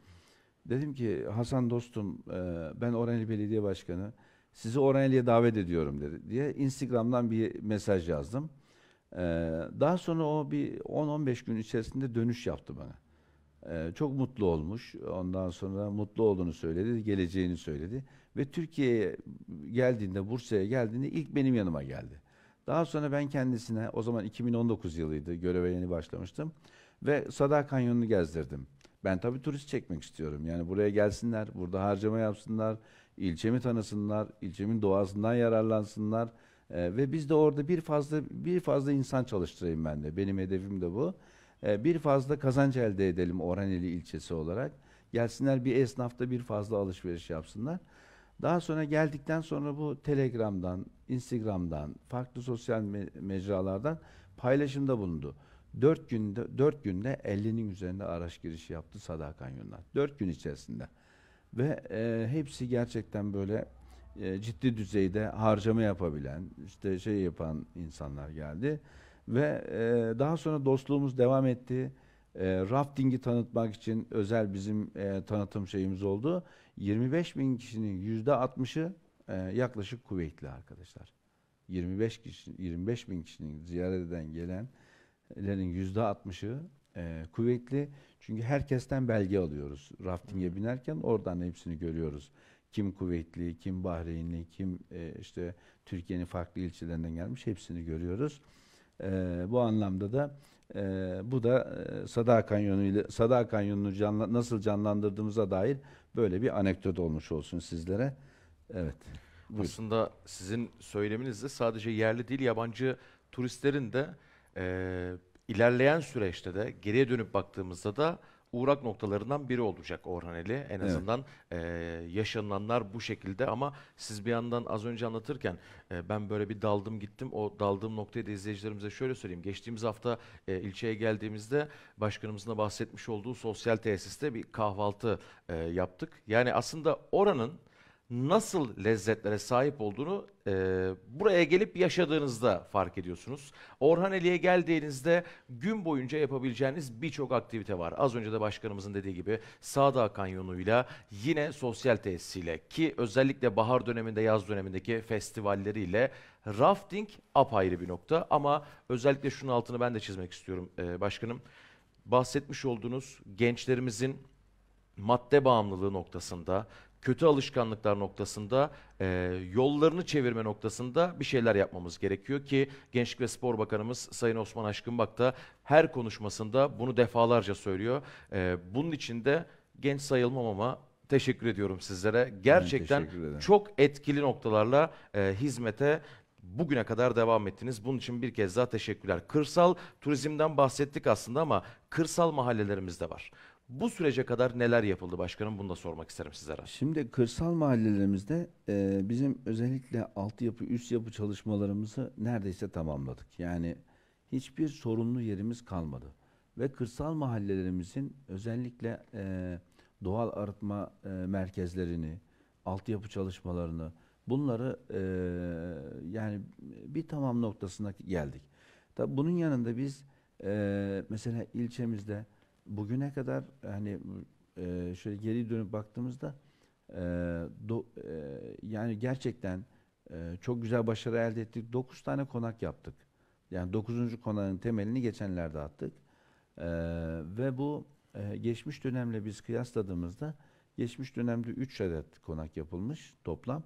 Dedim ki Hasan dostum e, ben Oraneli Belediye Başkanı. Sizi Oraneli'ye davet ediyorum dedi diye Instagram'dan bir mesaj yazdım. Ee, daha sonra o bir 10-15 gün içerisinde dönüş yaptı bana. Ee, çok mutlu olmuş. Ondan sonra mutlu olduğunu söyledi, geleceğini söyledi. Ve Türkiye'ye geldiğinde, Bursa'ya geldiğinde ilk benim yanıma geldi. Daha sonra ben kendisine, o zaman 2019 yılıydı, göreve yeni başlamıştım. Ve Sadak Kanyonu'nu gezdirdim. Ben tabii turist çekmek istiyorum. Yani buraya gelsinler, burada harcama yapsınlar, ilçemi tanısınlar, ilçemin doğasından yararlansınlar e, ve biz de orada bir fazla bir fazla insan çalıştırayım ben de. Benim hedefim de bu. E, bir fazla kazanç elde edelim Orhaneli ilçesi olarak. Gelsinler bir esnafta bir fazla alışveriş yapsınlar. Daha sonra geldikten sonra bu Telegram'dan, Instagram'dan, farklı sosyal me mecralardan paylaşımda bulundu. 4 günde 4 günde 50'nin üzerinde araç girişi yaptı Sada Kanyon'dan. 4 gün içerisinde. Ve e, hepsi gerçekten böyle e, ciddi düzeyde harcama yapabilen, işte şey yapan insanlar geldi. Ve e, daha sonra dostluğumuz devam etti. E, raftingi tanıtmak için özel bizim e, tanıtım şeyimiz oldu. 25 bin kişinin yüzde 60'ı e, yaklaşık Kuveytli arkadaşlar. 25 kişi, 25 bin kişinin ziyaret eden gelenlerin yüzde 60'ı e, Kuveytli. Çünkü herkesten belge alıyoruz. Raftinge binerken oradan hepsini görüyoruz. Kim Kuveytli, kim Bahreynli, kim e, işte Türkiye'nin farklı ilçelerinden gelmiş hepsini görüyoruz. E, bu anlamda da e, bu da e, Sada Kanyonu ile Sada Kanyonu'nu canla, nasıl canlandırdığımıza dair böyle bir anekdot olmuş olsun sizlere. Evet. Buyurun. Aslında sizin söyleminizde sadece yerli değil yabancı turistlerin de e, ilerleyen süreçte de geriye dönüp baktığımızda da uğrak noktalarından biri olacak Orhaneli. En azından e, yaşananlar bu şekilde ama siz bir yandan az önce anlatırken e, ben böyle bir daldım gittim. O daldığım noktayı da izleyicilerimize şöyle söyleyeyim. Geçtiğimiz hafta e, ilçeye geldiğimizde başkanımızın da bahsetmiş olduğu sosyal tesiste bir kahvaltı e, yaptık. Yani aslında oranın nasıl lezzetlere sahip olduğunu e, buraya gelip yaşadığınızda fark ediyorsunuz. Orhaneli'ye geldiğinizde gün boyunca yapabileceğiniz birçok aktivite var. Az önce de başkanımızın dediği gibi Sağdağ Kanyonu'yla yine sosyal tesisiyle ki özellikle bahar döneminde yaz dönemindeki festivalleriyle rafting apayrı bir nokta ama özellikle şunun altını ben de çizmek istiyorum e, başkanım. Bahsetmiş olduğunuz gençlerimizin madde bağımlılığı noktasında kötü alışkanlıklar noktasında, e, yollarını çevirme noktasında bir şeyler yapmamız gerekiyor ki Gençlik ve Spor Bakanımız Sayın Osman Aşkınbak da her konuşmasında bunu defalarca söylüyor. E, bunun için de genç sayılmam ama teşekkür ediyorum sizlere. Gerçekten çok etkili noktalarla e, hizmete bugüne kadar devam ettiniz. Bunun için bir kez daha teşekkürler. Kırsal turizmden bahsettik aslında ama kırsal mahallelerimiz de var. Bu sürece kadar neler yapıldı başkanım? Bunu da sormak isterim sizlere. Şimdi kırsal mahallelerimizde e, bizim özellikle altyapı, üst yapı çalışmalarımızı neredeyse tamamladık. Yani hiçbir sorunlu yerimiz kalmadı. Ve kırsal mahallelerimizin özellikle e, doğal arıtma e, merkezlerini, altyapı çalışmalarını bunları e, yani bir tamam noktasına geldik. Tabi bunun yanında biz e, mesela ilçemizde bugüne kadar hani e, şöyle geri dönüp baktığımızda e, do, e, yani gerçekten e, çok güzel başarı elde ettik. 9 tane konak yaptık. Yani 9. konağın temelini geçenlerde attık. E, ve bu e, geçmiş dönemle biz kıyasladığımızda geçmiş dönemde 3 adet konak yapılmış toplam.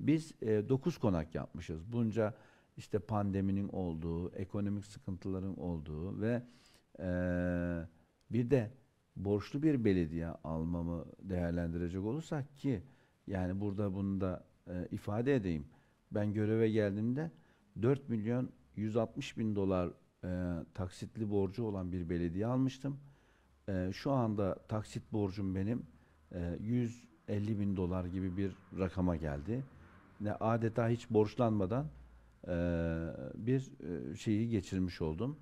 Biz 9 e, konak yapmışız. Bunca işte pandeminin olduğu, ekonomik sıkıntıların olduğu ve eee bir de borçlu bir belediye almamı değerlendirecek olursak ki yani burada bunu da e, ifade edeyim. Ben göreve geldiğimde 4 milyon 160 bin dolar e, taksitli borcu olan bir belediye almıştım. E, şu anda taksit borcum benim e, 150 bin dolar gibi bir rakama geldi. Ne adeta hiç borçlanmadan e, bir e, şeyi geçirmiş oldum.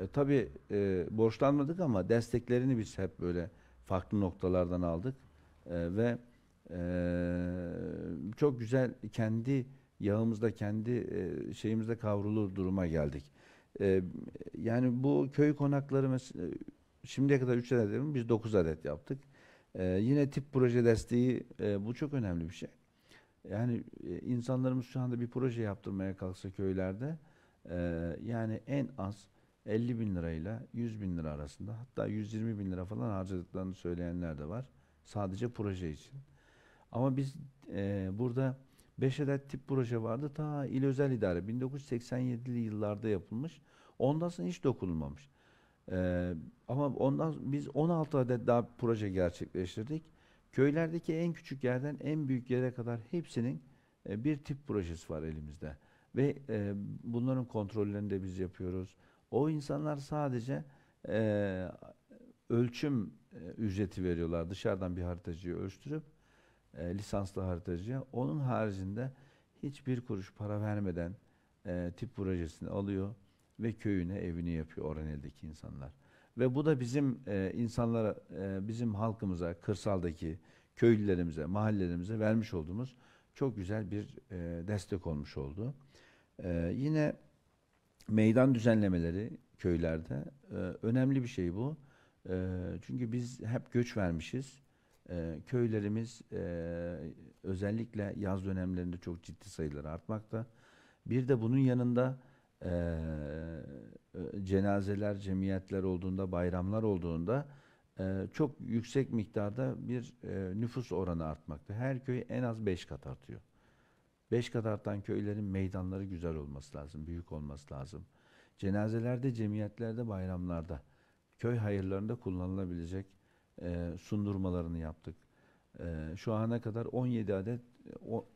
E, tabii e, borçlanmadık ama desteklerini biz hep böyle farklı noktalardan aldık. E, ve e, çok güzel kendi yağımızda, kendi e, şeyimizde kavrulur duruma geldik. E, yani bu köy konakları mesela, şimdiye kadar 3 adet mi? Biz 9 adet yaptık. E, yine tip proje desteği e, bu çok önemli bir şey. Yani e, insanlarımız şu anda bir proje yaptırmaya kalksa köylerde e, yani en az 50 bin lirayla 100 bin lira arasında hatta 120 bin lira falan harcadıklarını söyleyenler de var. Sadece proje için. Ama biz e, burada 5 adet tip proje vardı. Ta il özel idare 1987'li yıllarda yapılmış. Ondan hiç dokunulmamış. E, ama ondan biz 16 adet daha proje gerçekleştirdik. Köylerdeki en küçük yerden en büyük yere kadar hepsinin e, bir tip projesi var elimizde. Ve e, bunların kontrollerini de biz yapıyoruz o insanlar sadece e, ölçüm e, ücreti veriyorlar. Dışarıdan bir haritacıyı ölçtürüp e, lisanslı haritacıya. Onun haricinde hiçbir kuruş para vermeden e, tip projesini alıyor ve köyüne evini yapıyor Oranel'deki insanlar. Ve bu da bizim e, insanlara, e, bizim halkımıza, kırsaldaki köylülerimize, mahallelerimize vermiş olduğumuz çok güzel bir e, destek olmuş oldu. E, yine meydan düzenlemeleri köylerde e, önemli bir şey bu. E, çünkü biz hep göç vermişiz. E, köylerimiz e, özellikle yaz dönemlerinde çok ciddi sayılar artmakta. Bir de bunun yanında e, e, cenazeler, cemiyetler olduğunda, bayramlar olduğunda e, çok yüksek miktarda bir e, nüfus oranı artmakta. Her köy en az beş kat artıyor. Beş kadartan köylerin meydanları güzel olması lazım, büyük olması lazım. Cenazelerde, cemiyetlerde, bayramlarda, köy hayırlarında kullanılabilecek e, sundurmalarını yaptık. E, şu ana kadar 17 adet,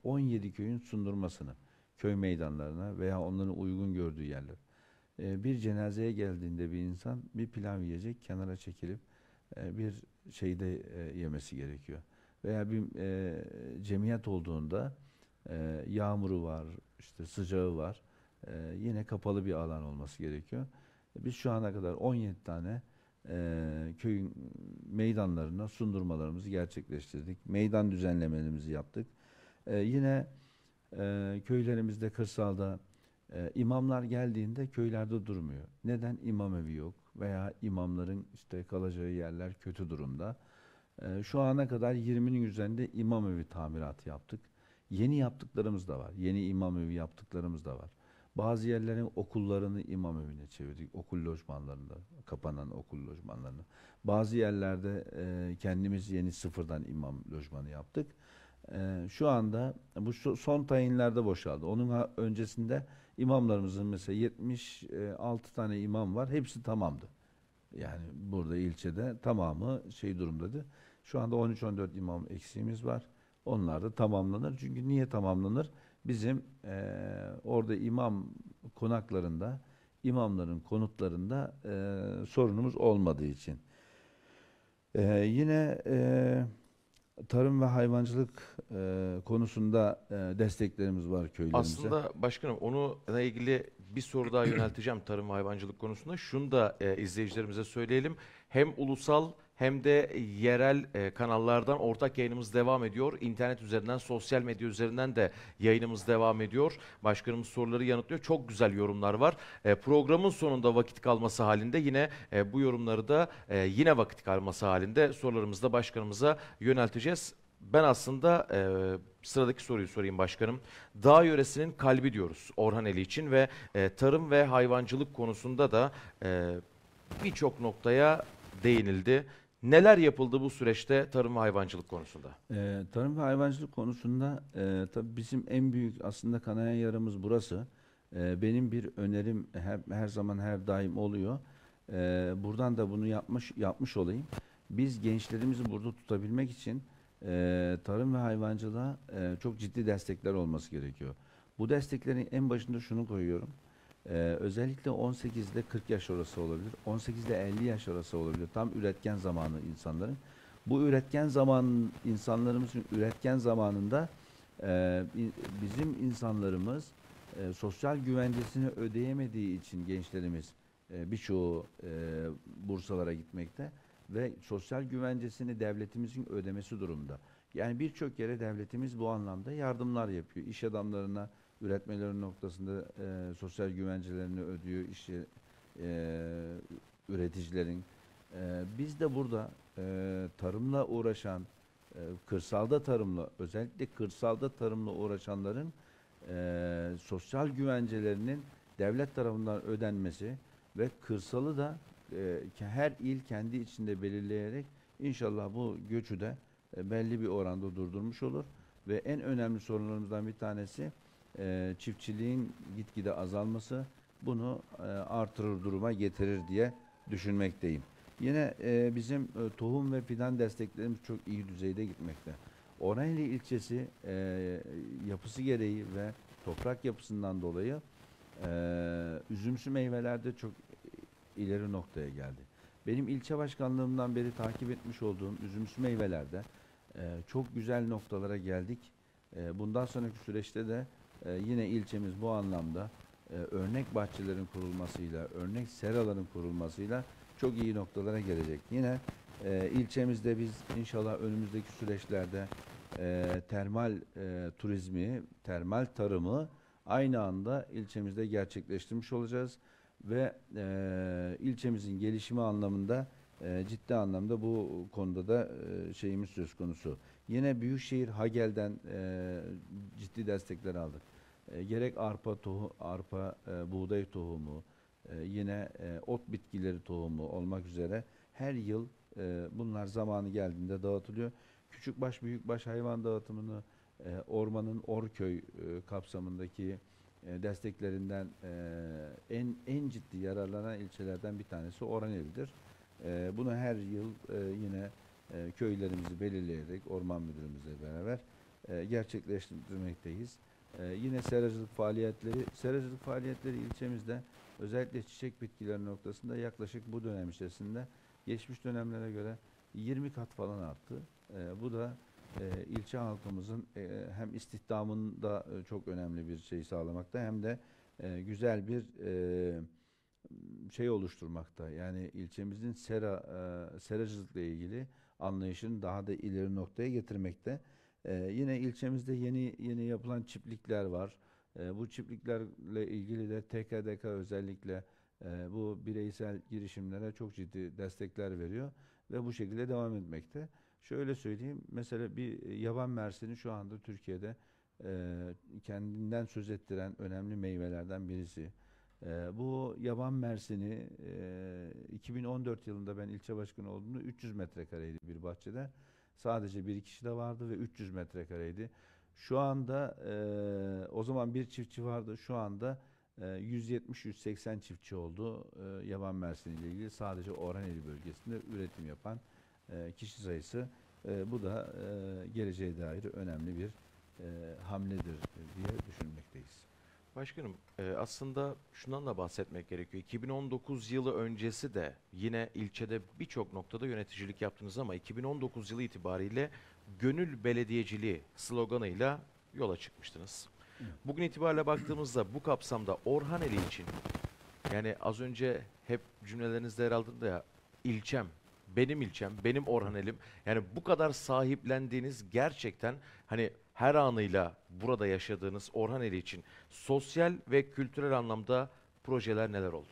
17 köyün sundurmasını, köy meydanlarına veya onların uygun gördüğü yerler. E, bir cenazeye geldiğinde bir insan bir pilav yiyecek, kenara çekilip e, bir şeyde e, yemesi gerekiyor. Veya bir e, cemiyet olduğunda e, yağmuru var, işte sıcağı var. E, yine kapalı bir alan olması gerekiyor. Biz şu ana kadar 17 tane e, köyün meydanlarına sundurmalarımızı gerçekleştirdik. Meydan düzenlemelerimizi yaptık. E, yine e, köylerimizde, kırsalda e, imamlar geldiğinde köylerde durmuyor. Neden? imam evi yok veya imamların işte kalacağı yerler kötü durumda. E, şu ana kadar 20'nin üzerinde imam evi tamiratı yaptık. Yeni yaptıklarımız da var. Yeni imam evi yaptıklarımız da var. Bazı yerlerin okullarını imam evine çevirdik. Okul lojmanlarında, kapanan okul lojmanlarını. Bazı yerlerde e, kendimiz yeni sıfırdan imam lojmanı yaptık. E, şu anda bu son tayinlerde boşaldı. Onun öncesinde imamlarımızın mesela 76 tane imam var. Hepsi tamamdı. Yani burada ilçede tamamı şey durumdadı. Şu anda 13-14 imam eksiğimiz var. Onlar da tamamlanır. Çünkü niye tamamlanır? Bizim e, orada imam konaklarında, imamların konutlarında e, sorunumuz olmadığı için. E, yine e, tarım ve hayvancılık e, konusunda e, desteklerimiz var köylerimize. Aslında başkanım onunla ilgili bir soru daha yönelteceğim tarım ve hayvancılık konusunda. Şunu da e, izleyicilerimize söyleyelim. Hem ulusal hem de yerel e, kanallardan ortak yayınımız devam ediyor. İnternet üzerinden, sosyal medya üzerinden de yayınımız devam ediyor. Başkanımız soruları yanıtlıyor. Çok güzel yorumlar var. E, programın sonunda vakit kalması halinde yine e, bu yorumları da e, yine vakit kalması halinde sorularımızı da başkanımıza yönelteceğiz. Ben aslında e, sıradaki soruyu sorayım başkanım. Dağ yöresinin kalbi diyoruz Orhaneli için ve e, tarım ve hayvancılık konusunda da e, birçok noktaya değinildi. Neler yapıldı bu süreçte tarım ve hayvancılık konusunda? Ee, tarım ve hayvancılık konusunda e, tabii bizim en büyük aslında kanayan yaramız burası. E, benim bir önerim her, her zaman her daim oluyor. E, buradan da bunu yapmış yapmış olayım. Biz gençlerimizi burada tutabilmek için e, tarım ve hayvancılığa e, çok ciddi destekler olması gerekiyor. Bu desteklerin en başında şunu koyuyorum. Ee, özellikle 18 ile 40 yaş arası olabilir. 18 ile 50 yaş arası olabilir. Tam üretken zamanı insanların. Bu üretken zaman insanlarımızın üretken zamanında e, bizim insanlarımız e, sosyal güvencesini ödeyemediği için gençlerimiz e, birçoğu e, bursalara gitmekte ve sosyal güvencesini devletimizin ödemesi durumda. Yani birçok yere devletimiz bu anlamda yardımlar yapıyor. İş adamlarına üretmeleri noktasında e, sosyal güvencelerini ödüyor işi e, üreticilerin. E, biz de burada e, tarımla uğraşan, e, kırsalda tarımla, özellikle kırsalda tarımla uğraşanların e, sosyal güvencelerinin devlet tarafından ödenmesi ve kırsalı da e, her il kendi içinde belirleyerek inşallah bu göçü de e, belli bir oranda durdurmuş olur. Ve en önemli sorunlarımızdan bir tanesi e, çiftçiliğin gitgide azalması bunu e, artırır duruma getirir diye düşünmekteyim. Yine e, bizim e, tohum ve fidan desteklerimiz çok iyi düzeyde gitmekte. Orhaneli ilçesi e, yapısı gereği ve toprak yapısından dolayı e, üzümsü meyvelerde çok ileri noktaya geldi. Benim ilçe başkanlığımdan beri takip etmiş olduğum üzümsü meyvelerde e, çok güzel noktalara geldik. E, bundan sonraki süreçte de ee, yine ilçemiz bu anlamda e, örnek bahçelerin kurulmasıyla, örnek seraların kurulmasıyla çok iyi noktalara gelecek. Yine e, ilçemizde biz inşallah önümüzdeki süreçlerde e, termal turizmi, termal tarımı aynı anda ilçemizde gerçekleştirmiş olacağız ve ilçemizin gelişimi anlamında ciddi anlamda bu konuda da şeyimiz söz konusu. Yine Büyükşehir Hagel'den e, ciddi destekler aldık. E, gerek arpa tohu, arpa e, buğday tohumu, e, yine e, ot bitkileri tohumu olmak üzere her yıl e, bunlar zamanı geldiğinde dağıtılıyor. Küçükbaş büyükbaş hayvan dağıtımını e, ormanın Orköy e, kapsamındaki e, desteklerinden e, en en ciddi yararlanan ilçelerden bir tanesi Oraneli'dir. E, bunu her yıl e, yine e, köylerimizi belirleyerek orman müdürümüzle beraber e, gerçekleştirmekteyiz. E, yine seracılık faaliyetleri, seracılık faaliyetleri ilçemizde özellikle çiçek bitkileri noktasında yaklaşık bu dönem içerisinde geçmiş dönemlere göre 20 kat falan arttı. E, bu da e, ilçe halkımızın e, hem istihdamında e, çok önemli bir şey sağlamakta hem de e, güzel bir e, şey oluşturmakta. Yani ilçemizin sera e, seracılıkla ilgili anlayışını daha da ileri noktaya getirmekte. E, yine ilçemizde yeni yeni yapılan çiftlikler var. E, bu çiftliklerle ilgili de TKDK özellikle e, bu bireysel girişimlere çok ciddi destekler veriyor ve bu şekilde devam etmekte. Şöyle söyleyeyim, mesela bir yaban mersini şu anda Türkiye'de e, kendinden söz ettiren önemli meyvelerden birisi. Ee, bu yaban mersini e, 2014 yılında ben ilçe başkanı olduğumda 300 metrekareydi bir bahçede. Sadece bir kişi de vardı ve 300 metrekareydi. Şu anda e, o zaman bir çiftçi vardı. Şu anda e, 170-180 çiftçi oldu e, yaban mersini ile ilgili sadece Orhaneli bölgesinde üretim yapan e, kişi sayısı. E, bu da e, geleceğe dair önemli bir e, hamledir diye düşünmekteyiz. Başkanım e, aslında şundan da bahsetmek gerekiyor. 2019 yılı öncesi de yine ilçede birçok noktada yöneticilik yaptınız ama 2019 yılı itibariyle gönül belediyeciliği sloganıyla yola çıkmıştınız. Bugün itibariyle baktığımızda bu kapsamda Orhaneli için yani az önce hep cümlelerinizde yer da ya ilçem, benim ilçem, benim Orhanelim yani bu kadar sahiplendiğiniz gerçekten hani her anıyla burada yaşadığınız Orhaneli için sosyal ve kültürel anlamda projeler neler oldu?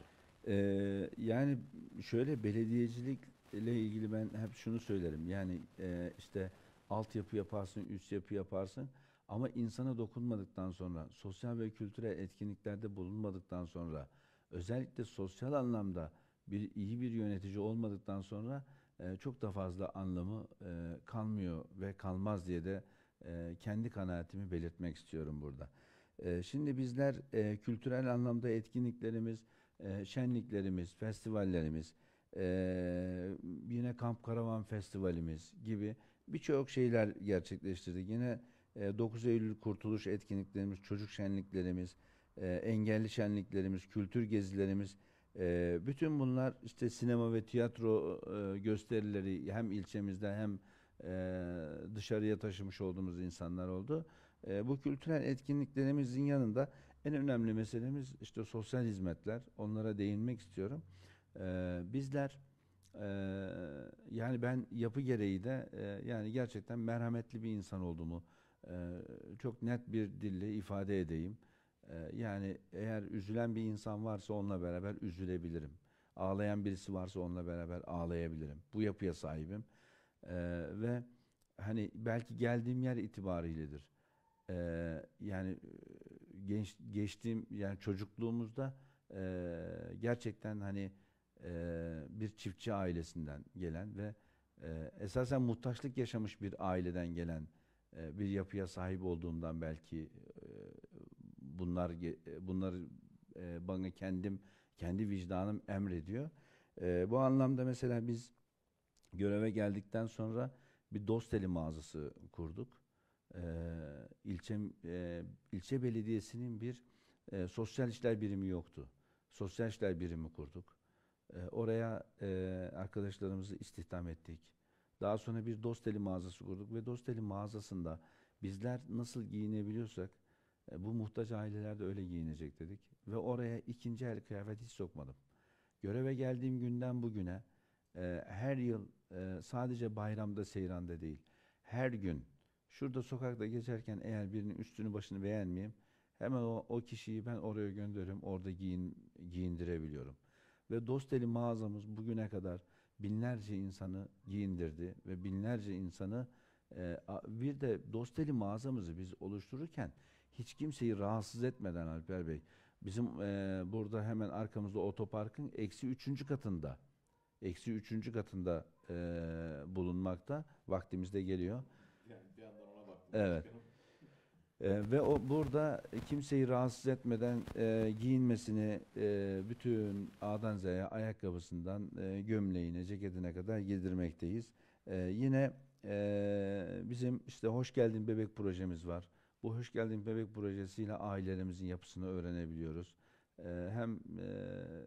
Ee, yani şöyle belediyecilikle ilgili ben hep şunu söylerim. Yani e, işte altyapı yaparsın, üst yapı yaparsın ama insana dokunmadıktan sonra, sosyal ve kültürel etkinliklerde bulunmadıktan sonra, özellikle sosyal anlamda bir iyi bir yönetici olmadıktan sonra e, çok da fazla anlamı e, kalmıyor ve kalmaz diye de e, kendi kanaatimi belirtmek istiyorum burada. E, şimdi bizler e, kültürel anlamda etkinliklerimiz, e, şenliklerimiz, festivallerimiz, e, yine Kamp Karavan Festivalimiz gibi birçok şeyler gerçekleştirdik. Yine e, 9 Eylül Kurtuluş etkinliklerimiz, çocuk şenliklerimiz, e, engelli şenliklerimiz, kültür gezilerimiz, e, bütün bunlar işte sinema ve tiyatro e, gösterileri hem ilçemizde hem e, dışarıya taşımış olduğumuz insanlar oldu. E, bu kültürel etkinliklerimizin yanında en önemli meselemiz işte sosyal hizmetler. Onlara değinmek istiyorum. E, bizler yani ben yapı gereği de yani gerçekten merhametli bir insan olduğumu çok net bir dille ifade edeyim. Yani eğer üzülen bir insan varsa onunla beraber üzülebilirim. Ağlayan birisi varsa onunla beraber ağlayabilirim. Bu yapıya sahibim. Ee, ve hani belki geldiğim yer itibariyledir. Ee, yani genç geçtiğim yani çocukluğumuzda e, gerçekten hani e, bir çiftçi ailesinden gelen ve e, esasen muhtaçlık yaşamış bir aileden gelen e, bir yapıya sahip olduğumdan belki e, bunlar e, bunları e, bana kendim kendi vicdanım emrediyor. E, bu anlamda mesela biz göreve geldikten sonra bir dosteli mağazası kurduk. Ee, ilçe, e, ilçe belediyesinin bir e, sosyal işler birimi yoktu. Sosyal işler birimi kurduk. E, oraya e, arkadaşlarımızı istihdam ettik. Daha sonra bir dosteli mağazası kurduk ve dosteli mağazasında bizler nasıl giyinebiliyorsak e, bu muhtaç aileler de öyle giyinecek dedik. Ve oraya ikinci el kıyafet hiç sokmadım. Göreve geldiğim günden bugüne e, her yıl e, sadece bayramda seyranda değil. Her gün şurada sokakta geçerken eğer birinin üstünü başını beğenmeyeyim hemen o, o kişiyi ben oraya gönderirim, Orada giyin, giyindirebiliyorum. Ve Dosteli mağazamız bugüne kadar binlerce insanı giyindirdi ve binlerce insanı e, bir de Dosteli mağazamızı biz oluştururken hiç kimseyi rahatsız etmeden Alper Bey bizim e, burada hemen arkamızda otoparkın eksi üçüncü katında eksi üçüncü katında e, bulunmakta. Vaktimiz de geliyor. Yani bir yandan ona baktım. Evet. E, ve o burada kimseyi rahatsız etmeden e, giyinmesini e, bütün A'dan Z'ye ayakkabısından e, gömleğine, ceketine kadar giydirmekteyiz. E, yine e, bizim işte Hoş Geldin Bebek projemiz var. Bu Hoş Geldin Bebek projesiyle ailelerimizin yapısını öğrenebiliyoruz. Ee, hem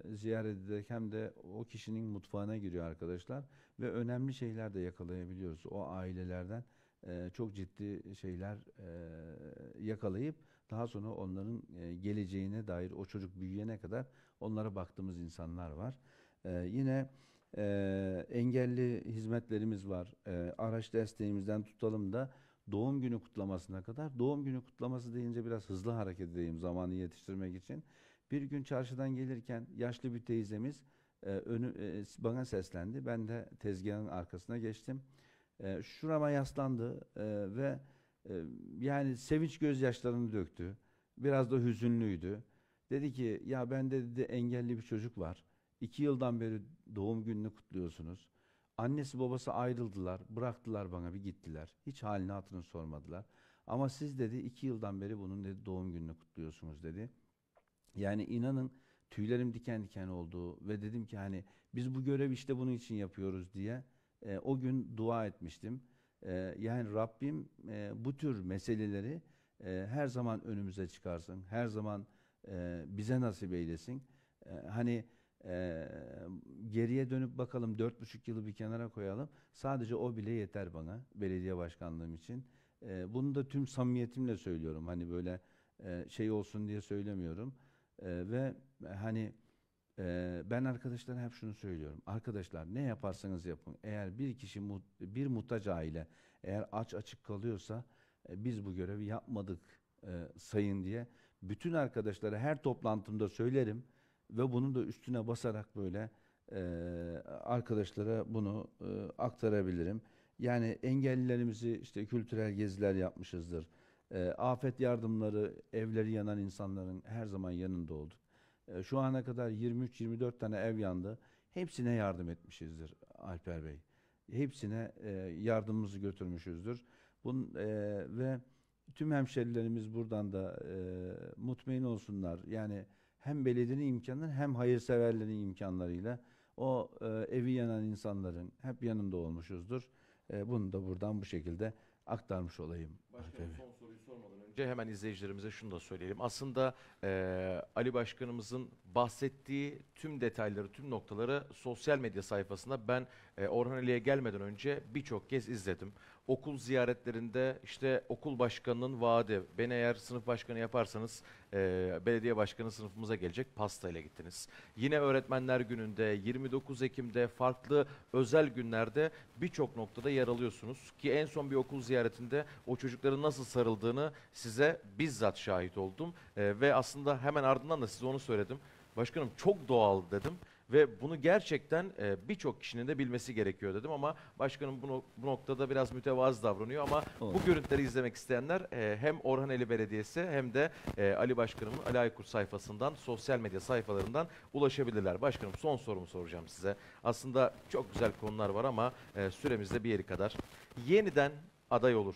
e, ziyaret ederek hem de o kişinin mutfağına giriyor arkadaşlar ve önemli şeyler de yakalayabiliyoruz o ailelerden e, çok ciddi şeyler e, yakalayıp daha sonra onların geleceğine dair o çocuk büyüyene kadar onlara baktığımız insanlar var yine engelli hizmetlerimiz var araç desteğimizden tutalım da doğum günü kutlamasına kadar. Doğum günü kutlaması deyince biraz hızlı hareket edeyim zamanı yetiştirmek için. Bir gün çarşıdan gelirken yaşlı bir teyzemiz e, önü, e, bana seslendi. Ben de tezgahın arkasına geçtim. E, şurama yaslandı e, ve e, yani sevinç gözyaşlarını döktü. Biraz da hüzünlüydü. Dedi ki ya bende dedi engelli bir çocuk var. İki yıldan beri doğum gününü kutluyorsunuz. Annesi babası ayrıldılar, bıraktılar bana bir gittiler. Hiç halini hatırını sormadılar. Ama siz dedi iki yıldan beri bunun dedi doğum gününü kutluyorsunuz dedi. Yani inanın tüylerim diken diken oldu ve dedim ki hani biz bu görev işte bunun için yapıyoruz diye e, o gün dua etmiştim. E, yani Rabbim e, bu tür meseleleri e, her zaman önümüze çıkarsın, her zaman e, bize nasip eylesin. E, hani e, geriye dönüp bakalım dört buçuk yılı bir kenara koyalım. Sadece o bile yeter bana belediye başkanlığım için. E, bunu da tüm samimiyetimle söylüyorum. Hani böyle e, şey olsun diye söylemiyorum e, ve hani e, ben arkadaşlara hep şunu söylüyorum. Arkadaşlar ne yaparsanız yapın. Eğer bir kişi bir muhtaç aile eğer aç açık kalıyorsa e, biz bu görevi yapmadık e, sayın diye bütün arkadaşlara her toplantımda söylerim ve bunun da üstüne basarak böyle e, arkadaşlara bunu e, aktarabilirim. Yani engellilerimizi işte kültürel geziler yapmışızdır e, afet yardımları, evleri yanan insanların her zaman yanında olduk. E, şu ana kadar 23-24 tane ev yandı. Hepsine yardım etmişizdir Alper Bey. Hepsine e, yardımımızı götürmüşüzdür. Bunun, e, ve tüm hemşerilerimiz buradan da e, mutmain olsunlar. Yani hem belediyenin imkanları hem hayırseverlerin imkanlarıyla o e, evi yanan insanların hep yanında olmuşuzdur. E, bunu da buradan bu şekilde aktarmış olayım. Alper Başkanım, önce hemen izleyicilerimize şunu da söyleyelim. Aslında e, Ali Başkanımızın bahsettiği tüm detayları, tüm noktaları sosyal medya sayfasında ben e, Orhan Ali'ye gelmeden önce birçok kez izledim okul ziyaretlerinde işte okul başkanının vaadi, beni eğer sınıf başkanı yaparsanız e, belediye başkanı sınıfımıza gelecek pasta ile gittiniz. Yine öğretmenler gününde 29 Ekim'de farklı özel günlerde birçok noktada yer alıyorsunuz. Ki en son bir okul ziyaretinde o çocukların nasıl sarıldığını size bizzat şahit oldum. E, ve aslında hemen ardından da size onu söyledim. Başkanım çok doğal dedim. Ve bunu gerçekten e, birçok kişinin de bilmesi gerekiyor dedim ama başkanım bu, bu noktada biraz mütevazı davranıyor ama bu görüntüleri izlemek isteyenler e, hem Orhaneli Belediyesi hem de e, Ali Başkanım'ın Ali Aykurt sayfasından, sosyal medya sayfalarından ulaşabilirler. Başkanım son sorumu soracağım size. Aslında çok güzel konular var ama e, süremizde bir yeri kadar. Yeniden aday olur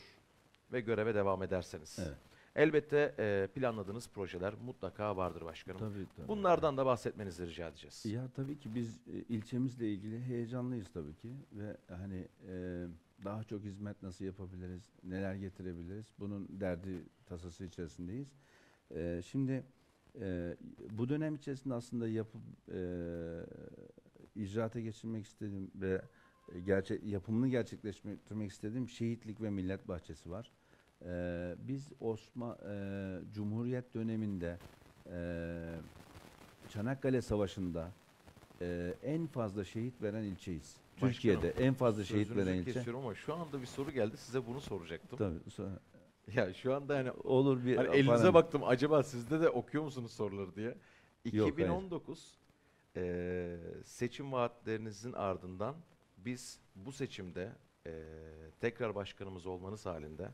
ve göreve devam ederseniz. Evet. Elbette e, planladığınız projeler mutlaka vardır başkanım. Tabii, tabii. Bunlardan da bahsetmenizi rica edeceğiz. Ya tabii ki biz e, ilçemizle ilgili heyecanlıyız tabii ki ve hani e, daha çok hizmet nasıl yapabiliriz, neler getirebiliriz bunun derdi tasası içerisindeyiz. E, şimdi e, bu dönem içerisinde aslında yapıp e, icraata geçirmek istediğim ve e, gerçek yapımını gerçekleştirmek istediğim şehitlik ve millet bahçesi var. E, biz Osma e, Cumhuriyet döneminde e, Çanakkale Savaşı'nda e, en fazla şehit veren ilçeyiz. Başkanım, Türkiye'de en fazla şehit veren ilçe. kesiyorum ama şu anda bir soru geldi size bunu soracaktım. Tabii. So ya şu anda hani olur bir hani elinize falan. baktım acaba sizde de okuyor musunuz soruları diye. 2019 hayır. e, seçim vaatlerinizin ardından biz bu seçimde e, tekrar başkanımız olmanız halinde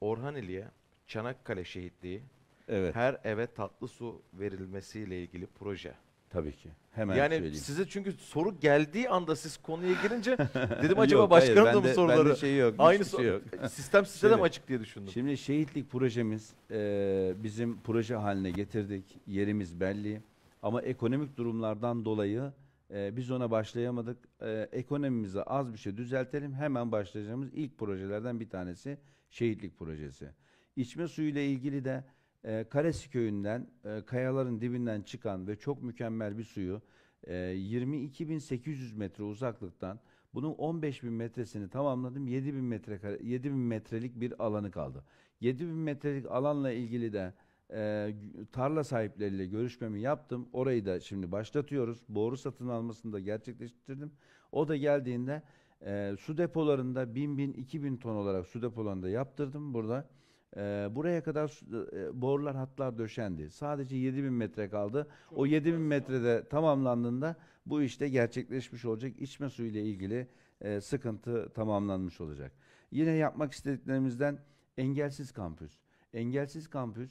Orhaneli'ye Çanakkale şehitliği Evet. her eve tatlı su verilmesiyle ilgili proje. Tabii ki. Hemen yani söyleyeyim. size çünkü soru geldiği anda siz konuya girince dedim acaba Yok, başkanım da mı soruları? bende şey yok, Aynı şey yok. sistem size de mi açık diye düşündüm. Şimdi şehitlik projemiz e, bizim proje haline getirdik. Yerimiz belli. Ama ekonomik durumlardan dolayı e, biz ona başlayamadık. E, ekonomimizi az bir şey düzeltelim. Hemen başlayacağımız ilk projelerden bir tanesi şehitlik projesi. İçme suyu ile ilgili de e, Karesi köyünden e, kayaların dibinden çıkan ve çok mükemmel bir suyu e, 22.800 metre uzaklıktan bunun 15 bin metresini tamamladım. 7 bin, metre, 7 bin metrelik bir alanı kaldı. 7 bin metrelik alanla ilgili de e, tarla sahipleriyle görüşmemi yaptım. Orayı da şimdi başlatıyoruz. Boru satın almasını da gerçekleştirdim. O da geldiğinde e, su depolarında 1000 bin 2000 ton olarak su depolarında yaptırdım burada. E, buraya kadar su, e, borular hatlar döşendi. Sadece 7000 metre kaldı. Çok o 7000 metrede tamamlandığında bu işte gerçekleşmiş olacak. İçme suyu ile ilgili e, sıkıntı tamamlanmış olacak. Yine yapmak istediklerimizden engelsiz kampüs. Engelsiz kampüs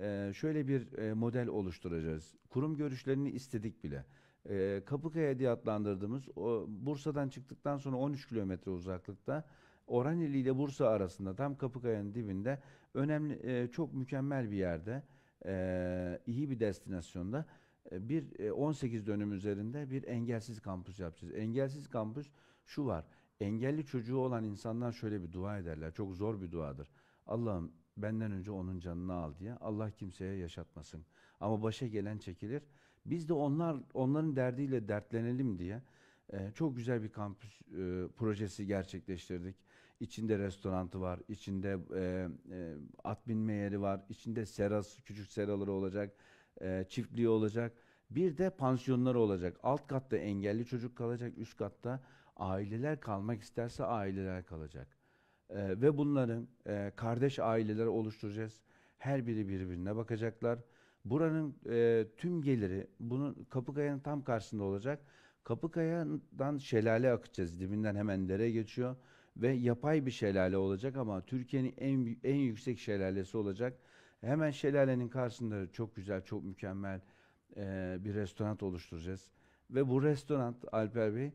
e, şöyle bir e, model oluşturacağız. Kurum görüşlerini istedik bile e, Kapıkaya diye adlandırdığımız o, Bursa'dan çıktıktan sonra 13 kilometre uzaklıkta Oraneli ile Bursa arasında tam Kapıkaya'nın dibinde önemli e, çok mükemmel bir yerde e, iyi bir destinasyonda e, bir e, 18 dönüm üzerinde bir engelsiz kampüs yapacağız. Engelsiz kampüs şu var. Engelli çocuğu olan insanlar şöyle bir dua ederler. Çok zor bir duadır. Allah'ım benden önce onun canını al diye. Allah kimseye yaşatmasın. Ama başa gelen çekilir. Biz de onlar onların derdiyle dertlenelim diye e, çok güzel bir kampüs e, projesi gerçekleştirdik. İçinde restorantı var, içinde e, e, at binme yeri var, içinde serası, küçük seraları olacak, e, çiftliği olacak. Bir de pansiyonları olacak. Alt katta engelli çocuk kalacak, üst katta aileler kalmak isterse aileler kalacak. E, ve bunların e, kardeş aileler oluşturacağız. Her biri birbirine bakacaklar. Buranın e, tüm geliri bunun Kapıkaya'nın tam karşısında olacak. Kapıkaya'dan şelale akacağız, Dibinden hemen dere geçiyor ve yapay bir şelale olacak ama Türkiye'nin en en yüksek şelalesi olacak. Hemen şelalenin karşısında çok güzel, çok mükemmel e, bir restoran oluşturacağız. Ve bu restoran Alper Bey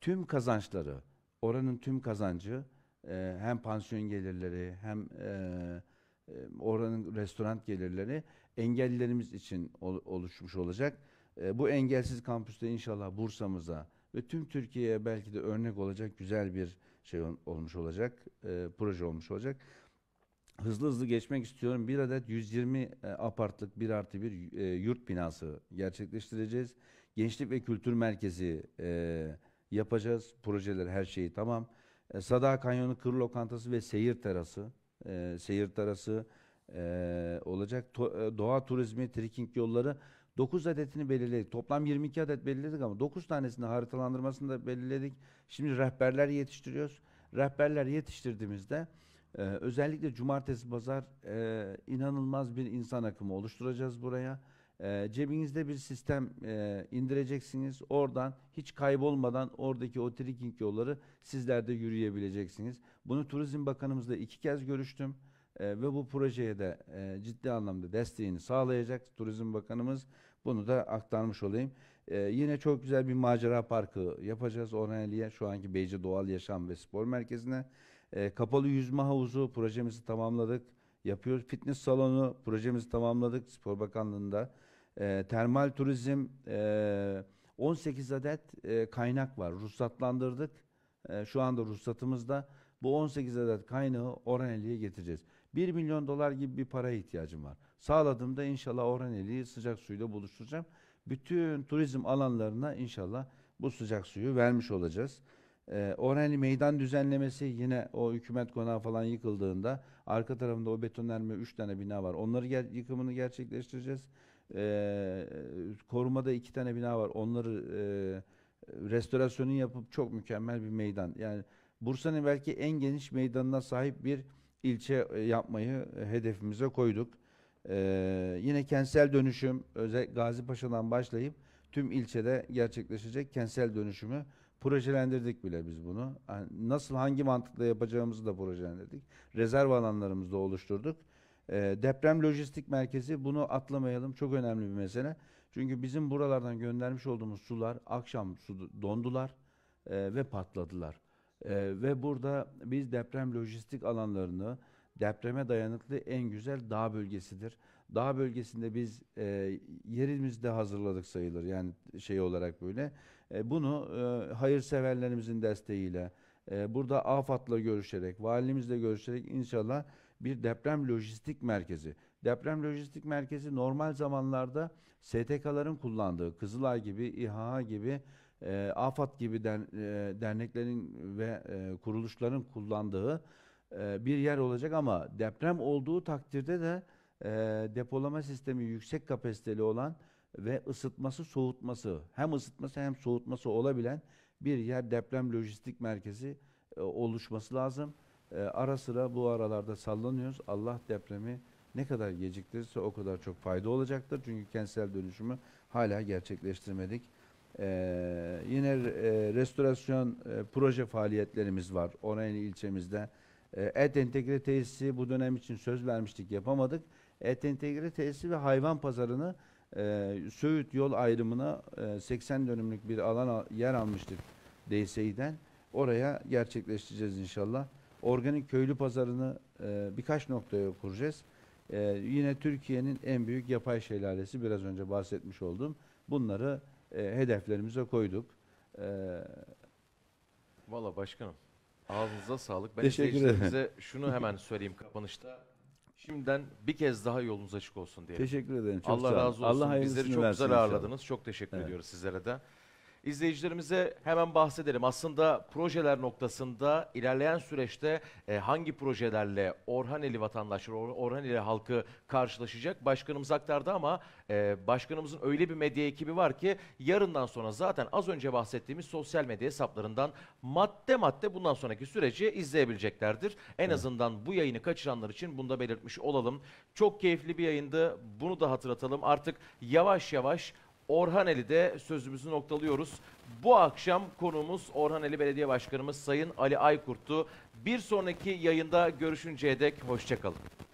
tüm kazançları, oranın tüm kazancı e, hem pansiyon gelirleri hem e, e oranın restoran gelirleri engellilerimiz için oluşmuş olacak. Ee, bu engelsiz kampüste inşallah Bursa'mıza ve tüm Türkiye'ye belki de örnek olacak güzel bir şey olmuş olacak, e, proje olmuş olacak. Hızlı hızlı geçmek istiyorum. Bir adet 120 e, apartlık bir artı bir e, yurt binası gerçekleştireceğiz. Gençlik ve Kültür Merkezi yapacağız. Projeler her şeyi tamam. Sada Kanyonu Kır Lokantası ve Seyir Terası. Seyir Terası e, olacak. To, e, doğa turizmi, trekking yolları 9 adetini belirledik. Toplam 22 adet belirledik ama 9 tanesini haritalandırmasını da belirledik. Şimdi rehberler yetiştiriyoruz. Rehberler yetiştirdiğimizde e, özellikle cumartesi pazar e, inanılmaz bir insan akımı oluşturacağız buraya. E, cebinizde bir sistem e, indireceksiniz. Oradan hiç kaybolmadan oradaki o trekking yolları sizler de yürüyebileceksiniz. Bunu Turizm Bakanımızla iki kez görüştüm e, ve bu projeye de e, ciddi anlamda desteğini sağlayacak Turizm Bakanımız. Bunu da aktarmış olayım. E, yine çok güzel bir macera parkı yapacağız Orhaneli'ye şu anki Beyce Doğal Yaşam ve Spor Merkezi'ne. E, kapalı yüzme havuzu projemizi tamamladık. Yapıyoruz. Fitness salonu projemizi tamamladık Spor Bakanlığı'nda. E, termal turizm e, 18 adet e, kaynak var. Ruhsatlandırdık. E, şu anda ruhsatımızda. Bu 18 adet kaynağı Orhaneli'ye getireceğiz. 1 milyon dolar gibi bir paraya ihtiyacım var. Sağladığımda inşallah Orhaneli'yi sıcak suyla buluşturacağım. Bütün turizm alanlarına inşallah bu sıcak suyu vermiş olacağız. Ee, Orhaneli meydan düzenlemesi yine o hükümet konağı falan yıkıldığında arka tarafında o betonarme 3 tane bina var. Onları ger yıkımını gerçekleştireceğiz. Ee, korumada 2 tane bina var. Onları e, restorasyonu yapıp çok mükemmel bir meydan. Yani Bursa'nın belki en geniş meydanına sahip bir ilçe e, yapmayı e, hedefimize koyduk. Ee, yine kentsel dönüşüm özel Gazi Paşa'dan başlayıp tüm ilçede gerçekleşecek kentsel dönüşümü projelendirdik bile biz bunu. Yani nasıl hangi mantıkla yapacağımızı da projelendirdik. Rezerv alanlarımızı da oluşturduk. Ee, deprem lojistik merkezi bunu atlamayalım. Çok önemli bir mesele. Çünkü bizim buralardan göndermiş olduğumuz sular akşam su dondular e, ve patladılar. E, ve burada biz deprem lojistik alanlarını depreme dayanıklı en güzel dağ bölgesidir. Dağ bölgesinde biz e, yerimizde hazırladık sayılır yani şey olarak böyle. E, bunu e, hayırseverlerimizin desteğiyle, e, burada AFAD'la görüşerek, valimizle görüşerek inşallah bir deprem lojistik merkezi. Deprem lojistik merkezi normal zamanlarda STK'ların kullandığı Kızılay gibi, İHA gibi e, ee, AFAD gibi den, e, derneklerin ve e, kuruluşların kullandığı e, bir yer olacak ama deprem olduğu takdirde de e, depolama sistemi yüksek kapasiteli olan ve ısıtması soğutması hem ısıtması hem soğutması olabilen bir yer deprem lojistik merkezi e, oluşması lazım. E, ara sıra bu aralarda sallanıyoruz. Allah depremi ne kadar geciktirirse o kadar çok fayda olacaktır. Çünkü kentsel dönüşümü hala gerçekleştirmedik. Ee, yine e, restorasyon e, proje faaliyetlerimiz var Oraylı ilçemizde. E, et entegre tesisi bu dönem için söz vermiştik yapamadık. Et entegre tesisi ve hayvan pazarını e, Söğüt yol ayrımına e, 80 dönümlük bir alan yer almıştık DSİ'den. Oraya gerçekleştireceğiz inşallah. Organik köylü pazarını e, birkaç noktaya kuracağız. E, yine Türkiye'nin en büyük yapay şelalesi biraz önce bahsetmiş oldum. Bunları e, hedeflerimize koyduk. E, Valla başkanım ağzınıza sağlık. Ben Teşekkür izleyicilerimize şunu hemen söyleyeyim kapanışta. Şimdiden bir kez daha yolunuz açık olsun diyelim. teşekkür ederim. Çok Allah sağ olun. razı olsun. Allah hayırlısını Bizleri çok versin güzel inşallah. ağırladınız. Çok teşekkür Evet. ediyoruz sizlere de. İzleyicilerimize hemen bahsedelim. Aslında projeler noktasında ilerleyen süreçte e, hangi projelerle Orhaneli vatandaşları, Or Orhaneli halkı karşılaşacak? Başkanımız aktardı ama e, başkanımızın öyle bir medya ekibi var ki yarından sonra zaten az önce bahsettiğimiz sosyal medya hesaplarından madde madde bundan sonraki süreci izleyebileceklerdir. En evet. azından bu yayını kaçıranlar için bunu da belirtmiş olalım. Çok keyifli bir yayındı. Bunu da hatırlatalım. Artık yavaş yavaş Orhaneli'de sözümüzü noktalıyoruz. Bu akşam konuğumuz Orhaneli Belediye Başkanımız Sayın Ali Aykurt'tu. Bir sonraki yayında görüşünceye dek hoşçakalın.